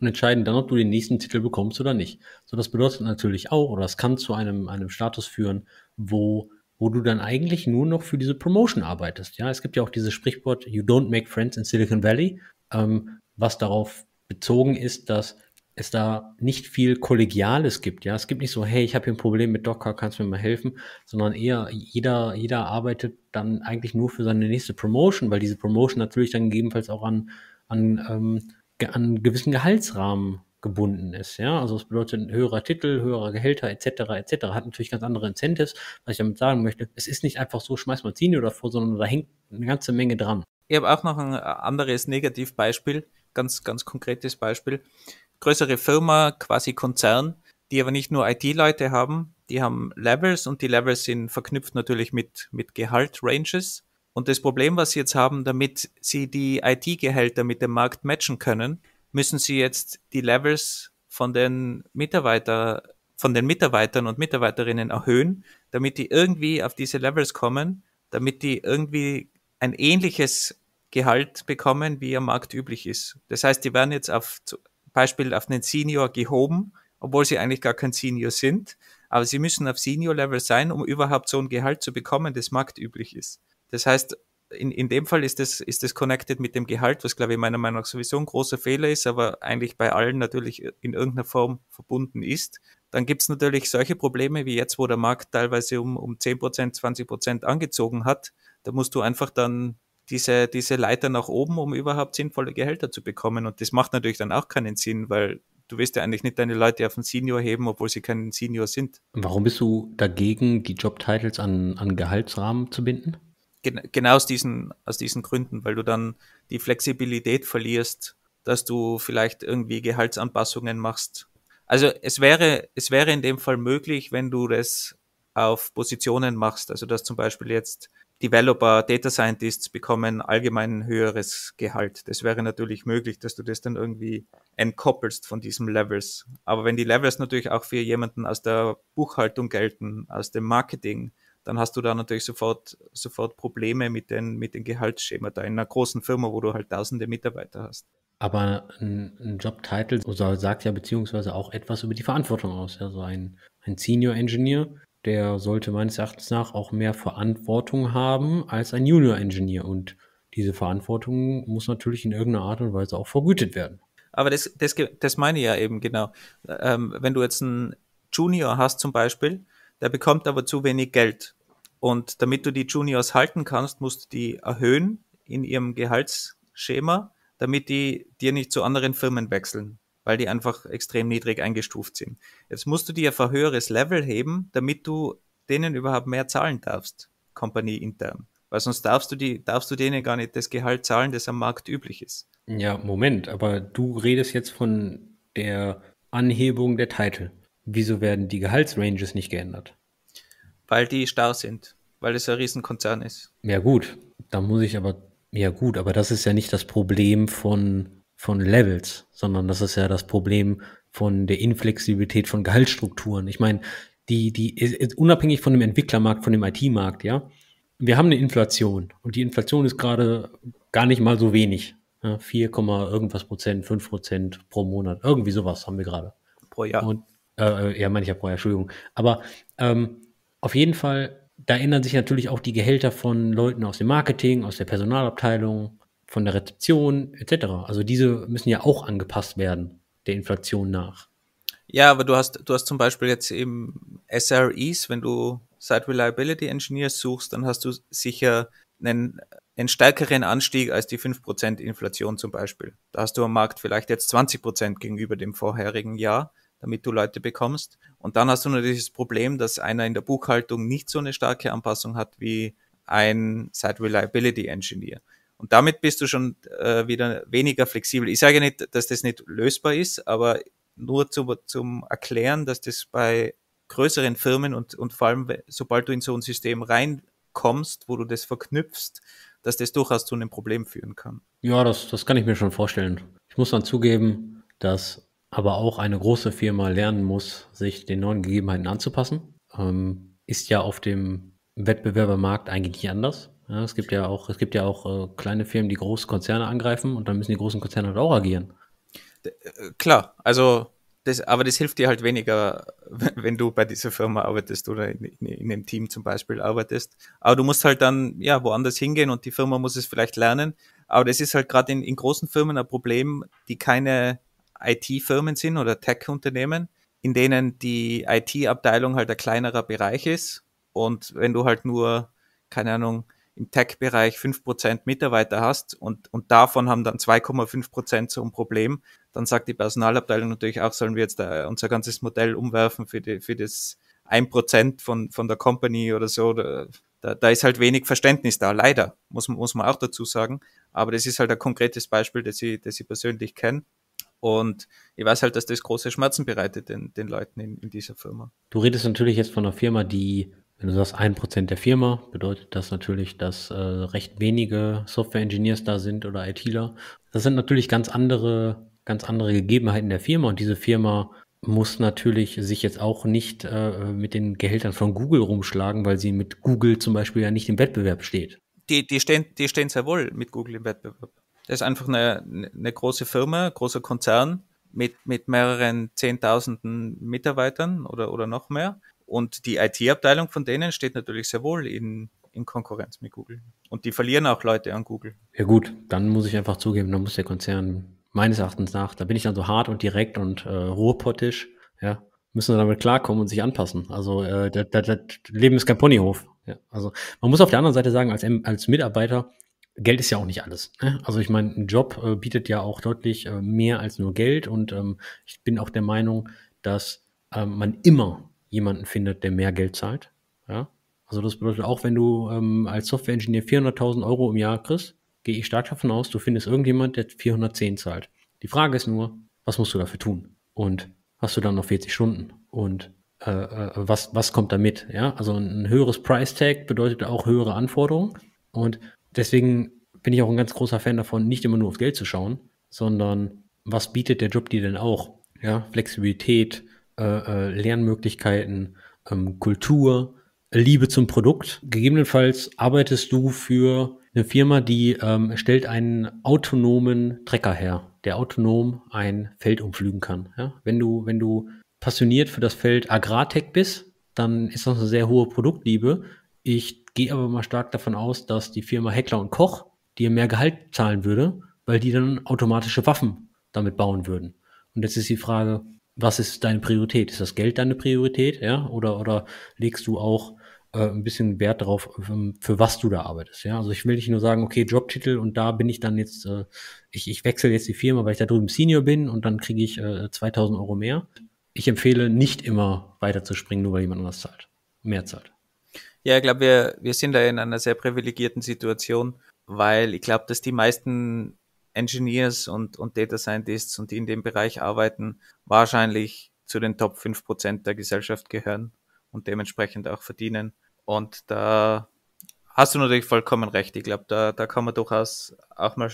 und entscheiden dann, ob du den nächsten Titel bekommst oder nicht. So, das bedeutet natürlich auch, oder das kann zu einem, einem Status führen, wo wo du dann eigentlich nur noch für diese Promotion arbeitest. Ja, es gibt ja auch dieses Sprichwort, you don't make friends in Silicon Valley. Ähm, was darauf bezogen ist, dass es da nicht viel Kollegiales gibt. Ja, es gibt nicht so, hey, ich habe hier ein Problem mit Docker, kannst du mir mal helfen, sondern eher jeder, jeder arbeitet dann eigentlich nur für seine nächste Promotion, weil diese Promotion natürlich dann gegebenenfalls auch an, an, ähm, an gewissen Gehaltsrahmen gebunden ist. Ja, also es bedeutet ein höherer Titel, höherer Gehälter etc. etc. hat natürlich ganz andere Incentives. Was ich damit sagen möchte, es ist nicht einfach so, schmeiß mal Zini davor, sondern da hängt eine ganze Menge dran. Ich habe auch noch ein anderes Negativbeispiel ganz, ganz konkretes Beispiel. Größere Firma, quasi Konzern, die aber nicht nur IT-Leute haben, die haben Levels und die Levels sind verknüpft natürlich mit, mit Gehalt-Ranges. Und das Problem, was sie jetzt haben, damit sie die IT-Gehälter mit dem Markt matchen können, müssen sie jetzt die Levels von den Mitarbeiter, von den Mitarbeitern und Mitarbeiterinnen erhöhen, damit die irgendwie auf diese Levels kommen, damit die irgendwie ein ähnliches Gehalt bekommen, wie am Markt üblich ist. Das heißt, die werden jetzt auf Beispiel auf einen Senior gehoben, obwohl sie eigentlich gar kein Senior sind, aber sie müssen auf Senior-Level sein, um überhaupt so ein Gehalt zu bekommen, das marktüblich ist. Das heißt, in, in dem Fall ist das, ist das connected mit dem Gehalt, was glaube ich meiner Meinung nach sowieso ein großer Fehler ist, aber eigentlich bei allen natürlich in irgendeiner Form verbunden ist. Dann gibt es natürlich solche Probleme wie jetzt, wo der Markt teilweise um, um 10%, 20% angezogen hat. Da musst du einfach dann diese, diese Leiter nach oben, um überhaupt sinnvolle Gehälter zu bekommen. Und das macht natürlich dann auch keinen Sinn, weil du willst ja eigentlich nicht deine Leute auf den Senior heben, obwohl sie kein Senior sind. Warum bist du dagegen, die Jobtitles an, an Gehaltsrahmen zu binden? Gen genau aus diesen, aus diesen Gründen, weil du dann die Flexibilität verlierst, dass du vielleicht irgendwie Gehaltsanpassungen machst. Also es wäre, es wäre in dem Fall möglich, wenn du das auf Positionen machst. Also dass zum Beispiel jetzt Developer, Data Scientists bekommen allgemein ein höheres Gehalt. Das wäre natürlich möglich, dass du das dann irgendwie entkoppelst von diesem Levels. Aber wenn die Levels natürlich auch für jemanden aus der Buchhaltung gelten, aus dem Marketing, dann hast du da natürlich sofort, sofort Probleme mit den, mit den Gehaltsschema da in einer großen Firma, wo du halt tausende Mitarbeiter hast. Aber ein, ein Jobtitel sagt ja beziehungsweise auch etwas über die Verantwortung aus. Also ein, ein Senior Engineer der sollte meines Erachtens nach auch mehr Verantwortung haben als ein Junior-Engineer. Und diese Verantwortung muss natürlich in irgendeiner Art und Weise auch vergütet werden. Aber das, das, das meine ich ja eben genau. Ähm, wenn du jetzt einen Junior hast zum Beispiel, der bekommt aber zu wenig Geld. Und damit du die Juniors halten kannst, musst du die erhöhen in ihrem Gehaltsschema, damit die dir nicht zu anderen Firmen wechseln weil die einfach extrem niedrig eingestuft sind. Jetzt musst du dir auf ein höheres Level heben, damit du denen überhaupt mehr zahlen darfst, Company intern. Weil sonst darfst du, die, darfst du denen gar nicht das Gehalt zahlen, das am Markt üblich ist. Ja, Moment, aber du redest jetzt von der Anhebung der Titel. Wieso werden die Gehaltsranges nicht geändert? Weil die starr sind, weil es ein Riesenkonzern ist. Ja gut, da muss ich aber, ja gut, aber das ist ja nicht das Problem von von Levels, sondern das ist ja das Problem von der Inflexibilität von Gehaltsstrukturen. Ich meine, die, die, unabhängig von dem Entwicklermarkt, von dem IT-Markt, ja, wir haben eine Inflation und die Inflation ist gerade gar nicht mal so wenig. Ja, 4, irgendwas Prozent, 5 Prozent pro Monat, irgendwie sowas haben wir gerade. Pro Jahr. Und, äh, ja, meine ich ja pro Jahr, Entschuldigung. Aber ähm, auf jeden Fall, da ändern sich natürlich auch die Gehälter von Leuten aus dem Marketing, aus der Personalabteilung, von der Rezeption etc. Also diese müssen ja auch angepasst werden, der Inflation nach. Ja, aber du hast, du hast zum Beispiel jetzt eben SREs, wenn du Site Reliability Engineers suchst, dann hast du sicher einen, einen stärkeren Anstieg als die 5% Inflation zum Beispiel. Da hast du am Markt vielleicht jetzt 20% gegenüber dem vorherigen Jahr, damit du Leute bekommst. Und dann hast du natürlich das Problem, dass einer in der Buchhaltung nicht so eine starke Anpassung hat wie ein Site Reliability Engineer. Und damit bist du schon äh, wieder weniger flexibel. Ich sage nicht, dass das nicht lösbar ist, aber nur zum, zum Erklären, dass das bei größeren Firmen und, und vor allem, sobald du in so ein System reinkommst, wo du das verknüpfst, dass das durchaus zu einem Problem führen kann. Ja, das, das kann ich mir schon vorstellen. Ich muss dann zugeben, dass aber auch eine große Firma lernen muss, sich den neuen Gegebenheiten anzupassen. Ähm, ist ja auf dem Wettbewerbermarkt eigentlich anders. Ja, es gibt ja auch, es gibt ja auch äh, kleine Firmen, die große Konzerne angreifen und dann müssen die großen Konzerne halt auch agieren. Äh, klar, also das, aber das hilft dir halt weniger, wenn du bei dieser Firma arbeitest oder in, in, in einem Team zum Beispiel arbeitest. Aber du musst halt dann ja woanders hingehen und die Firma muss es vielleicht lernen. Aber das ist halt gerade in, in großen Firmen ein Problem, die keine IT-Firmen sind oder Tech-Unternehmen, in denen die IT-Abteilung halt ein kleinerer Bereich ist. Und wenn du halt nur, keine Ahnung, im Tech-Bereich fünf Prozent Mitarbeiter hast und, und davon haben dann 2,5% Prozent so ein Problem, dann sagt die Personalabteilung natürlich auch, sollen wir jetzt unser ganzes Modell umwerfen für, die, für das ein Prozent von, von der Company oder so. Da, da ist halt wenig Verständnis da, leider, muss, muss man auch dazu sagen. Aber das ist halt ein konkretes Beispiel, das ich, das ich persönlich kenne. Und ich weiß halt, dass das große Schmerzen bereitet den, den Leuten in, in, dieser Firma. Du redest natürlich jetzt von einer Firma, die wenn du sagst, 1% der Firma, bedeutet das natürlich, dass äh, recht wenige Software-Engineers da sind oder ITler. Das sind natürlich ganz andere, ganz andere Gegebenheiten der Firma und diese Firma muss natürlich sich jetzt auch nicht äh, mit den Gehältern von Google rumschlagen, weil sie mit Google zum Beispiel ja nicht im Wettbewerb steht. Die, die, stehen, die stehen sehr wohl mit Google im Wettbewerb. Das ist einfach eine, eine große Firma, großer Konzern mit, mit mehreren Zehntausenden Mitarbeitern oder, oder noch mehr. Und die IT-Abteilung von denen steht natürlich sehr wohl in, in Konkurrenz mit Google. Und die verlieren auch Leute an Google. Ja gut, dann muss ich einfach zugeben, dann muss der Konzern meines Erachtens nach, da bin ich dann so hart und direkt und äh, ruhrpottisch, ja, müssen wir damit klarkommen und sich anpassen. Also äh, das, das, das Leben ist kein Ponyhof. Ja, also man muss auf der anderen Seite sagen, als, als Mitarbeiter, Geld ist ja auch nicht alles. Ne? Also ich meine, ein Job äh, bietet ja auch deutlich äh, mehr als nur Geld und ähm, ich bin auch der Meinung, dass ähm, man immer jemanden findet, der mehr Geld zahlt. Ja? Also das bedeutet, auch wenn du ähm, als Software-Engineer 400.000 Euro im Jahr kriegst, gehe ich stark davon aus, du findest irgendjemand, der 410 zahlt. Die Frage ist nur, was musst du dafür tun? Und hast du dann noch 40 Stunden? Und äh, äh, was, was kommt damit? Ja? Also ein höheres Price-Tag bedeutet auch höhere Anforderungen. Und deswegen bin ich auch ein ganz großer Fan davon, nicht immer nur aufs Geld zu schauen, sondern was bietet der Job dir denn auch? Ja, Flexibilität, äh, äh, Lernmöglichkeiten, ähm, Kultur, Liebe zum Produkt. Gegebenenfalls arbeitest du für eine Firma, die ähm, stellt einen autonomen Trecker her, der autonom ein Feld umflügen kann. Ja? Wenn, du, wenn du passioniert für das Feld Agrartech bist, dann ist das eine sehr hohe Produktliebe. Ich gehe aber mal stark davon aus, dass die Firma Heckler und Koch dir mehr Gehalt zahlen würde, weil die dann automatische Waffen damit bauen würden. Und jetzt ist die Frage, was ist deine Priorität? Ist das Geld deine Priorität, ja? Oder, oder legst du auch äh, ein bisschen Wert darauf, ähm, für, was du da arbeitest, ja? Also ich will nicht nur sagen, okay, Jobtitel und da bin ich dann jetzt, äh, ich, ich wechsle jetzt die Firma, weil ich da drüben Senior bin und dann kriege ich äh, 2000 Euro mehr. Ich empfehle nicht immer weiter zu springen, nur weil jemand anders zahlt, mehr zahlt. Ja, ich glaube, wir, wir sind da in einer sehr privilegierten Situation, weil ich glaube, dass die meisten Engineers und, und Data Scientists und die in dem Bereich arbeiten, wahrscheinlich zu den Top 5% der Gesellschaft gehören und dementsprechend auch verdienen. Und da hast du natürlich vollkommen recht. Ich glaube, da, da kann man durchaus auch mal,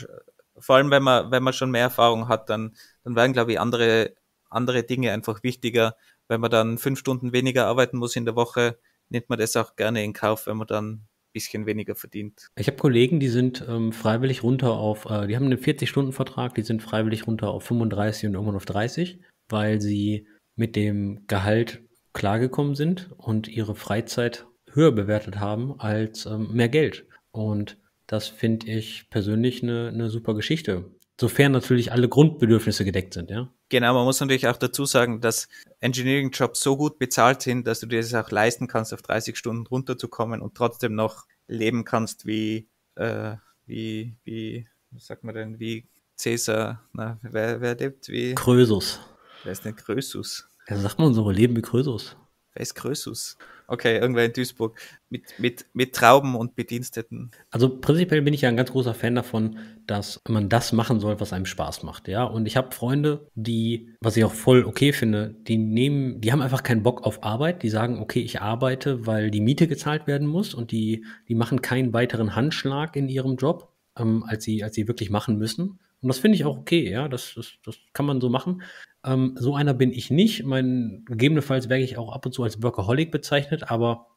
vor allem wenn man, wenn man schon mehr Erfahrung hat, dann, dann werden, glaube ich, andere, andere Dinge einfach wichtiger. Wenn man dann fünf Stunden weniger arbeiten muss in der Woche, nimmt man das auch gerne in Kauf, wenn man dann bisschen weniger verdient. Ich habe Kollegen, die sind ähm, freiwillig runter auf, äh, die haben einen 40-Stunden-Vertrag, die sind freiwillig runter auf 35 und irgendwann auf 30, weil sie mit dem Gehalt klargekommen sind und ihre Freizeit höher bewertet haben als ähm, mehr Geld. Und das finde ich persönlich eine ne super Geschichte. Sofern natürlich alle Grundbedürfnisse gedeckt sind, ja. Genau, man muss natürlich auch dazu sagen, dass Engineering-Jobs so gut bezahlt sind, dass du dir das auch leisten kannst, auf 30 Stunden runterzukommen und trotzdem noch leben kannst wie, äh, wie, wie, was sagt man denn, wie Cäsar, na, wer, wer lebt wie? Krösus. Wer ist denn Krösus? Ja, sagt man so, leben wie Krösus. Wer ist Krösus? Okay, irgendwer in Duisburg. Mit, mit, mit Trauben und Bediensteten. Also prinzipiell bin ich ja ein ganz großer Fan davon, dass man das machen soll, was einem Spaß macht, ja. Und ich habe Freunde, die, was ich auch voll okay finde, die nehmen, die haben einfach keinen Bock auf Arbeit. Die sagen, okay, ich arbeite, weil die Miete gezahlt werden muss und die, die machen keinen weiteren Handschlag in ihrem Job, ähm, als sie, als sie wirklich machen müssen. Und das finde ich auch okay, ja, das, das, das kann man so machen. Ähm, so einer bin ich nicht. Mein, gegebenenfalls werde ich auch ab und zu als Workaholic bezeichnet, aber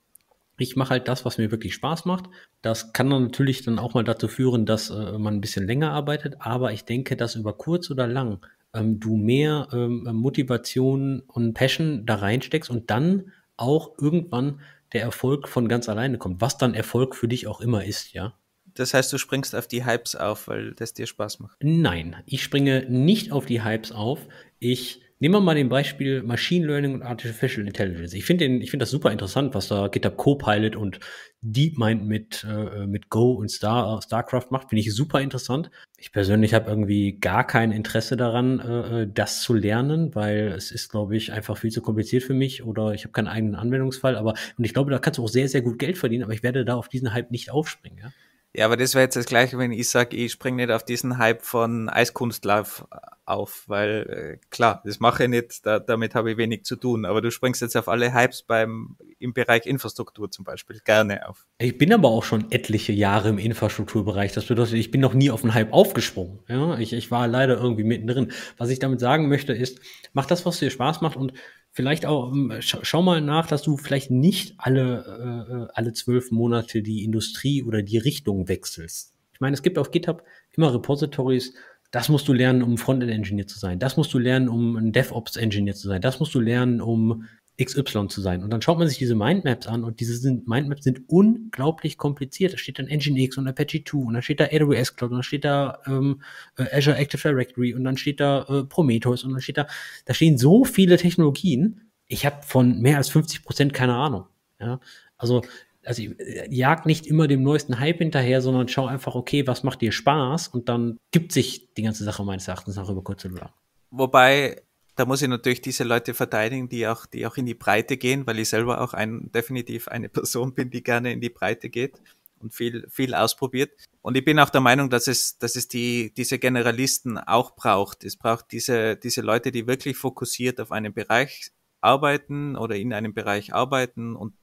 ich mache halt das, was mir wirklich Spaß macht. Das kann dann natürlich dann auch mal dazu führen, dass äh, man ein bisschen länger arbeitet, aber ich denke, dass über kurz oder lang ähm, du mehr ähm, Motivation und Passion da reinsteckst und dann auch irgendwann der Erfolg von ganz alleine kommt, was dann Erfolg für dich auch immer ist, ja. Das heißt, du springst auf die Hypes auf, weil das dir Spaß macht. Nein, ich springe nicht auf die Hypes auf. Ich nehme mal den Beispiel Machine Learning und Artificial Intelligence. Ich finde find das super interessant, was da GitHub Copilot und DeepMind mit, äh, mit Go und Star, StarCraft macht. Finde ich super interessant. Ich persönlich habe irgendwie gar kein Interesse daran, äh, äh, das zu lernen, weil es ist, glaube ich, einfach viel zu kompliziert für mich oder ich habe keinen eigenen Anwendungsfall. Aber und ich glaube, da kannst du auch sehr, sehr gut Geld verdienen, aber ich werde da auf diesen Hype nicht aufspringen. Ja? Ja, aber das wäre jetzt das Gleiche, wenn ich sage, ich springe nicht auf diesen Hype von Eiskunstlauf äh, auf, weil äh, klar, das mache ich nicht, da, damit habe ich wenig zu tun. Aber du springst jetzt auf alle Hypes beim im Bereich Infrastruktur zum Beispiel gerne auf. Ich bin aber auch schon etliche Jahre im Infrastrukturbereich. Das bedeutet, ich bin noch nie auf einen Hype aufgesprungen. Ja, ich, ich war leider irgendwie mittendrin. Was ich damit sagen möchte, ist, mach das, was dir Spaß macht und vielleicht auch, ähm, schau, mal nach, dass du vielleicht nicht alle, äh, äh, alle zwölf Monate die Industrie oder die Richtung wechselst. Ich meine, es gibt auf GitHub immer Repositories, das musst du lernen, um Frontend-Engineer zu sein. Das musst du lernen, um ein DevOps-Engineer zu sein. Das musst du lernen, um XY zu sein. Und dann schaut man sich diese Mindmaps an und diese sind, Mindmaps sind unglaublich kompliziert. Da steht dann Nginx und Apache 2 und dann steht da AWS Cloud und dann steht da ähm, äh, Azure Active Directory und dann steht da äh, Prometheus und dann steht da, da stehen so viele Technologien. Ich habe von mehr als 50 Prozent keine Ahnung. Ja? Also, also äh, jag nicht immer dem neuesten Hype hinterher, sondern schau einfach, okay, was macht dir Spaß und dann gibt sich die ganze Sache meines Erachtens nach über kurz oder lang. Wobei da muss ich natürlich diese Leute verteidigen, die auch, die auch in die Breite gehen, weil ich selber auch ein, definitiv eine Person bin, die gerne in die Breite geht und viel, viel ausprobiert. Und ich bin auch der Meinung, dass es, dass es die, diese Generalisten auch braucht. Es braucht diese, diese Leute, die wirklich fokussiert auf einen Bereich arbeiten oder in einem Bereich arbeiten und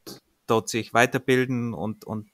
dort sich weiterbilden und, und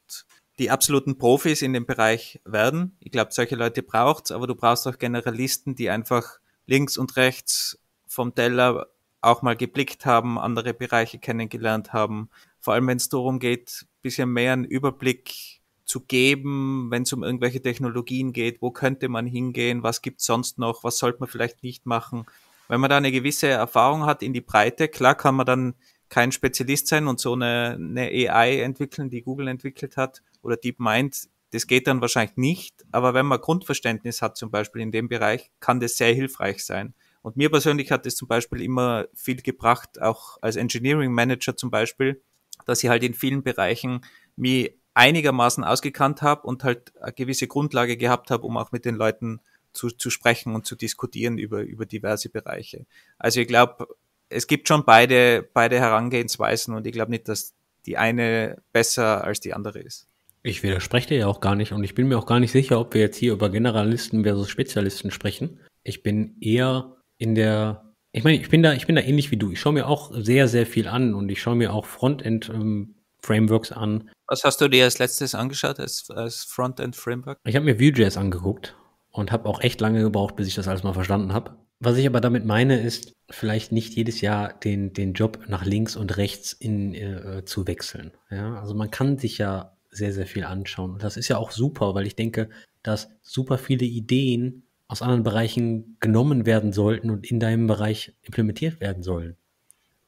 die absoluten Profis in dem Bereich werden. Ich glaube, solche Leute braucht's, aber du brauchst auch Generalisten, die einfach links und rechts vom Teller auch mal geblickt haben, andere Bereiche kennengelernt haben. Vor allem, wenn es darum geht, bisschen mehr einen Überblick zu geben, wenn es um irgendwelche Technologien geht, wo könnte man hingehen, was gibt es sonst noch, was sollte man vielleicht nicht machen. Wenn man da eine gewisse Erfahrung hat in die Breite, klar kann man dann kein Spezialist sein und so eine, eine AI entwickeln, die Google entwickelt hat oder DeepMind, das geht dann wahrscheinlich nicht, aber wenn man Grundverständnis hat zum Beispiel in dem Bereich, kann das sehr hilfreich sein. Und mir persönlich hat es zum Beispiel immer viel gebracht, auch als Engineering Manager zum Beispiel, dass ich halt in vielen Bereichen mich einigermaßen ausgekannt habe und halt eine gewisse Grundlage gehabt habe, um auch mit den Leuten zu, zu sprechen und zu diskutieren über, über diverse Bereiche. Also ich glaube, es gibt schon beide, beide Herangehensweisen und ich glaube nicht, dass die eine besser als die andere ist. Ich widerspreche dir ja auch gar nicht und ich bin mir auch gar nicht sicher, ob wir jetzt hier über Generalisten versus Spezialisten sprechen. Ich bin eher in der, ich meine, ich bin da, ich bin da ähnlich wie du. Ich schaue mir auch sehr, sehr viel an und ich schaue mir auch Frontend-Frameworks ähm, an. Was hast du dir als letztes angeschaut als, als Frontend-Framework? Ich habe mir Vue.js angeguckt und habe auch echt lange gebraucht, bis ich das alles mal verstanden habe. Was ich aber damit meine, ist vielleicht nicht jedes Jahr den, den Job nach links und rechts in, äh, zu wechseln. Ja? Also man kann sich ja sehr, sehr viel anschauen. das ist ja auch super, weil ich denke, dass super viele Ideen aus anderen Bereichen genommen werden sollten und in deinem Bereich implementiert werden sollen.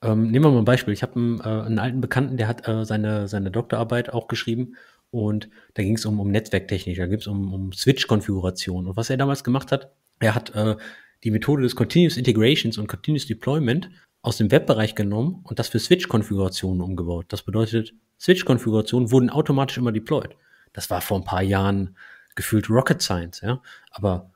Ähm, nehmen wir mal ein Beispiel. Ich habe einen, ähm, äh, einen, alten Bekannten, der hat äh, seine, seine Doktorarbeit auch geschrieben und da ging es um, um Netzwerktechnik, da ging es um, um Switch-Konfiguration. Und was er damals gemacht hat, er hat äh, die Methode des Continuous Integrations und Continuous Deployment aus dem Webbereich genommen und das für Switch-Konfigurationen umgebaut. Das bedeutet, Switch-Konfigurationen wurden automatisch immer deployed. Das war vor ein paar Jahren gefühlt Rocket Science, ja. Aber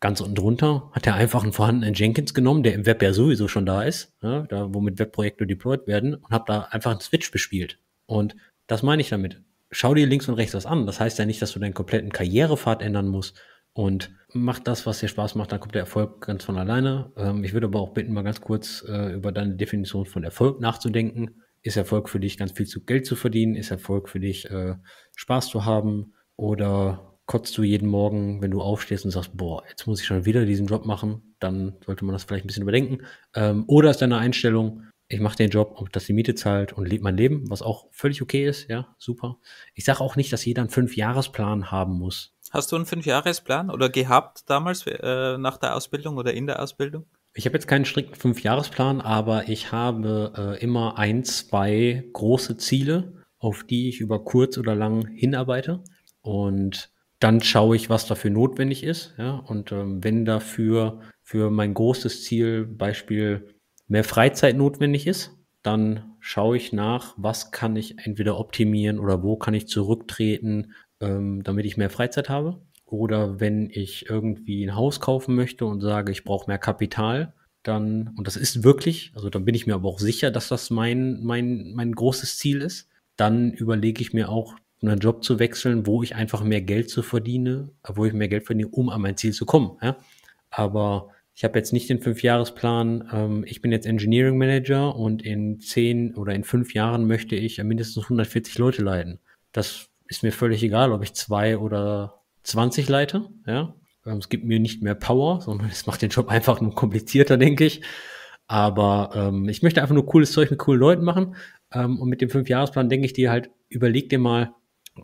Ganz unten drunter hat er einfach einen vorhandenen Jenkins genommen, der im Web ja sowieso schon da ist, ja, ne, da, womit Webprojekte deployed werden, und habe da einfach einen Switch bespielt. Und das meine ich damit. Schau dir links und rechts was an. Das heißt ja nicht, dass du deinen kompletten Karrierepfad ändern musst, und mach das, was dir Spaß macht, dann kommt der Erfolg ganz von alleine. Ähm, ich würde aber auch bitten, mal ganz kurz äh, über deine Definition von Erfolg nachzudenken. Ist Erfolg für dich, ganz viel zu Geld zu verdienen? Ist Erfolg für dich, äh, Spaß zu haben? Oder kotzt du jeden Morgen, wenn du aufstehst und sagst, boah, jetzt muss ich schon wieder diesen Job machen, dann sollte man das vielleicht ein bisschen überdenken. Ähm, oder ist deine Einstellung, ich mache den Job, dass die Miete zahlt und lebt mein Leben, was auch völlig okay ist, ja, super. Ich sage auch nicht, dass jeder einen Fünfjahresplan haben muss. Hast du einen Fünfjahresplan oder gehabt damals äh, nach der Ausbildung oder in der Ausbildung? Ich habe jetzt keinen strikten Fünfjahresplan, aber ich habe äh, immer ein, zwei große Ziele, auf die ich über kurz oder lang hinarbeite. Und dann schaue ich, was dafür notwendig ist. Ja? Und ähm, wenn dafür für mein großes Ziel, Beispiel mehr Freizeit notwendig ist, dann schaue ich nach, was kann ich entweder optimieren oder wo kann ich zurücktreten, ähm, damit ich mehr Freizeit habe. Oder wenn ich irgendwie ein Haus kaufen möchte und sage, ich brauche mehr Kapital, dann, und das ist wirklich, also dann bin ich mir aber auch sicher, dass das mein, mein, mein großes Ziel ist, dann überlege ich mir auch um einen Job zu wechseln, wo ich einfach mehr Geld zu verdiene, wo ich mehr Geld verdiene, um an mein Ziel zu kommen. Ja? Aber ich habe jetzt nicht den Fünfjahresplan, ähm, ich bin jetzt Engineering Manager und in zehn oder in fünf Jahren möchte ich mindestens 140 Leute leiten. Das ist mir völlig egal, ob ich zwei oder 20 leite. Ja? Ähm, es gibt mir nicht mehr Power, sondern es macht den Job einfach nur komplizierter, denke ich. Aber ähm, ich möchte einfach nur cooles Zeug mit coolen Leuten machen. Ähm, und mit dem Fünfjahresplan denke ich dir halt, überleg dir mal,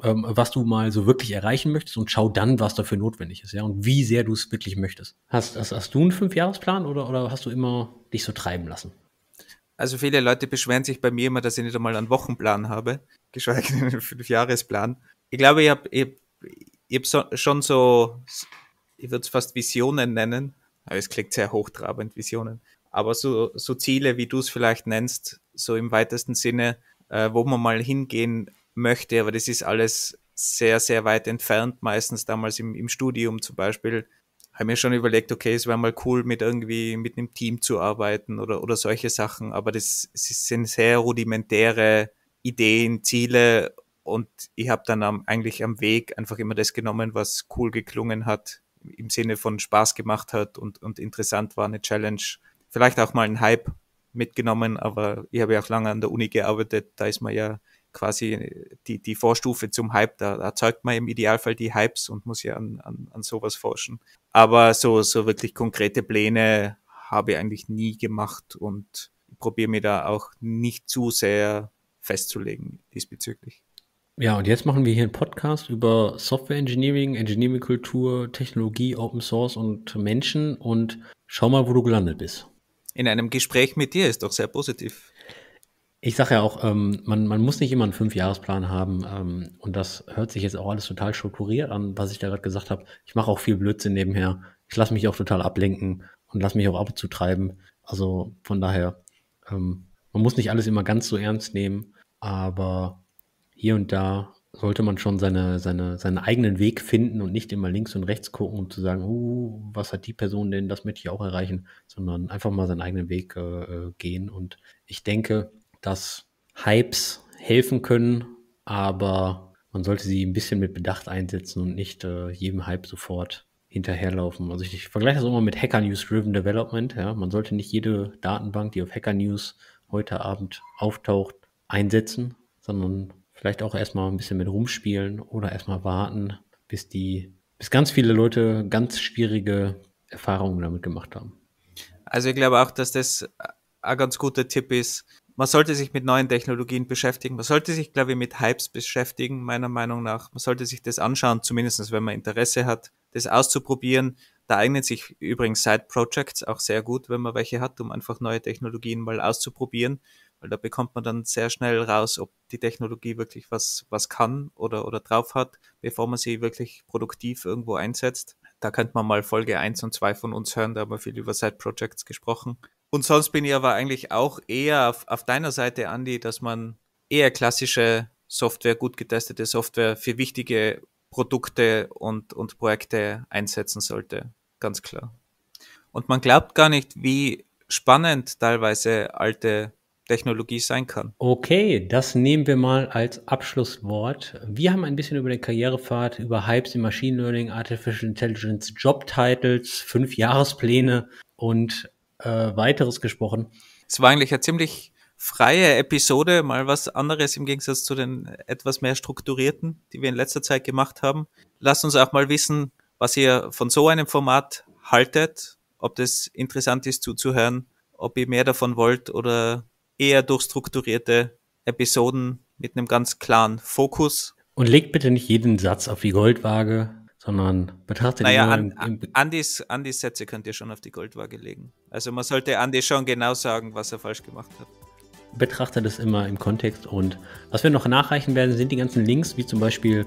ähm, was du mal so wirklich erreichen möchtest und schau dann, was dafür notwendig ist, ja, und wie sehr du es wirklich möchtest. Hast, hast, hast du einen Fünfjahresplan oder, oder hast du immer dich so treiben lassen? Also viele Leute beschweren sich bei mir immer, dass ich nicht einmal einen Wochenplan habe, geschweige denn einen Fünfjahresplan. Ich glaube, ich habe ich, ich hab so, schon so, ich würde es fast Visionen nennen, aber es klingt sehr hochtrabend, Visionen. Aber so, so Ziele, wie du es vielleicht nennst, so im weitesten Sinne, äh, wo man mal hingehen möchte, aber das ist alles sehr, sehr weit entfernt, meistens damals im, im Studium zum Beispiel. Habe mir schon überlegt, okay, es wäre mal cool, mit irgendwie mit einem Team zu arbeiten oder, oder solche Sachen, aber das, das sind sehr rudimentäre Ideen, Ziele und ich habe dann am, eigentlich am Weg einfach immer das genommen, was cool geklungen hat, im Sinne von Spaß gemacht hat und, und interessant war, eine Challenge. Vielleicht auch mal ein Hype mitgenommen, aber ich habe ja auch lange an der Uni gearbeitet, da ist man ja quasi die, die Vorstufe zum Hype. Da, da erzeugt man im Idealfall die Hypes und muss ja an, an, an sowas forschen. Aber so, so wirklich konkrete Pläne habe ich eigentlich nie gemacht und probiere mir da auch nicht zu sehr festzulegen diesbezüglich. Ja, und jetzt machen wir hier einen Podcast über Software Engineering, Engineering-Kultur, Technologie, Open Source und Menschen und schau mal, wo du gelandet bist. In einem Gespräch mit dir ist doch sehr positiv. Ich sage ja auch, ähm, man, man, muss nicht immer einen Fünfjahresplan haben. Ähm, und das hört sich jetzt auch alles total strukturiert an, was ich da gerade gesagt habe. Ich mache auch viel Blödsinn nebenher. Ich lasse mich auch total ablenken und lasse mich auch ab und zu treiben. Also von daher, ähm, man muss nicht alles immer ganz so ernst nehmen, aber hier und da sollte man schon seine, seine, seinen eigenen Weg finden und nicht immer links und rechts gucken, um zu sagen, uh, was hat die Person denn, das möchte ich auch erreichen, sondern einfach mal seinen eigenen Weg äh, äh gehen. Und ich denke, dass Hypes helfen können, aber man sollte sie ein bisschen mit Bedacht einsetzen und nicht äh, jedem Hype sofort hinterherlaufen. Also ich, ich vergleiche das immer mit Hacker News Driven Development. Ja? Man sollte nicht jede Datenbank, die auf Hacker News heute Abend auftaucht, einsetzen, sondern vielleicht auch erstmal ein bisschen mit rumspielen oder erstmal warten, bis die, bis ganz viele Leute ganz schwierige Erfahrungen damit gemacht haben. Also ich glaube auch, dass das ein ganz guter Tipp ist, man sollte sich mit neuen Technologien beschäftigen. Man sollte sich, glaube ich, mit Hypes beschäftigen, meiner Meinung nach. Man sollte sich das anschauen, zumindestens, wenn man Interesse hat, das auszuprobieren. Da eignet sich übrigens Side Projects auch sehr gut, wenn man welche hat, um einfach neue Technologien mal auszuprobieren, weil da bekommt man dann sehr schnell raus, ob die Technologie wirklich was, was kann oder, oder drauf hat, bevor man sie wirklich produktiv irgendwo einsetzt. Da könnte man mal Folge eins und zwei von uns hören, da haben wir viel über Side Projects gesprochen. Und sonst bin ich aber eigentlich auch eher auf, auf deiner Seite, Andy, dass man eher klassische Software, gut getestete Software für wichtige Produkte und, und Projekte einsetzen sollte. Ganz klar. Und man glaubt gar nicht, wie spannend teilweise alte Technologie sein kann. Okay, das nehmen wir mal als Abschlusswort. Wir haben ein bisschen über den Karrierepfad, über Hypes im Machine Learning, Artificial Intelligence, Job Titles, fünf Jahrespläne und äh, weiteres gesprochen. Es war eigentlich eine ziemlich freie Episode, mal was anderes im Gegensatz zu den etwas mehr strukturierten, die wir in letzter Zeit gemacht haben. Lasst uns auch mal wissen, was ihr von so einem Format haltet, ob das interessant ist zuzuhören, ob ihr mehr davon wollt oder eher durchstrukturierte Episoden mit einem ganz klaren Fokus. Und legt bitte nicht jeden Satz auf die Goldwaage sondern betrachtet naja, an, an, Andis, Andis Sätze könnt ihr schon auf die Goldwaage legen. Also man sollte Andi schon genau sagen, was er falsch gemacht hat. Betrachtet es immer im Kontext und was wir noch nachreichen werden, sind die ganzen Links, wie zum Beispiel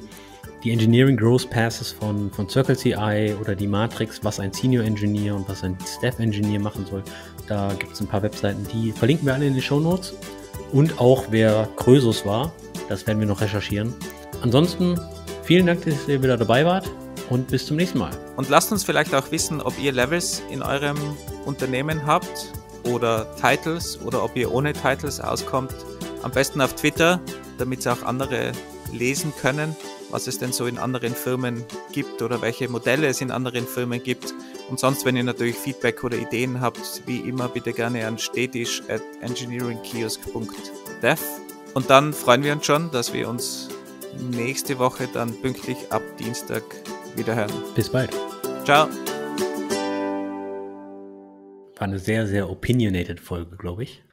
die Engineering Growth Passes von, von Circle CI oder die Matrix, was ein Senior Engineer und was ein Staff Engineer machen soll. Da gibt es ein paar Webseiten, die verlinken wir alle in den Show Notes. Und auch wer Krösus war, das werden wir noch recherchieren. Ansonsten vielen Dank, dass ihr wieder dabei wart und bis zum nächsten Mal. Und lasst uns vielleicht auch wissen, ob ihr Levels in eurem Unternehmen habt oder Titles oder ob ihr ohne Titles auskommt. Am besten auf Twitter, damit es auch andere lesen können, was es denn so in anderen Firmen gibt oder welche Modelle es in anderen Firmen gibt. Und sonst, wenn ihr natürlich Feedback oder Ideen habt, wie immer bitte gerne an stetisch at engineeringkiosk.dev. Und dann freuen wir uns schon, dass wir uns nächste Woche dann pünktlich ab Dienstag Wiederhören. Bis bald. Ciao. War eine sehr, sehr opinionated Folge, glaube ich.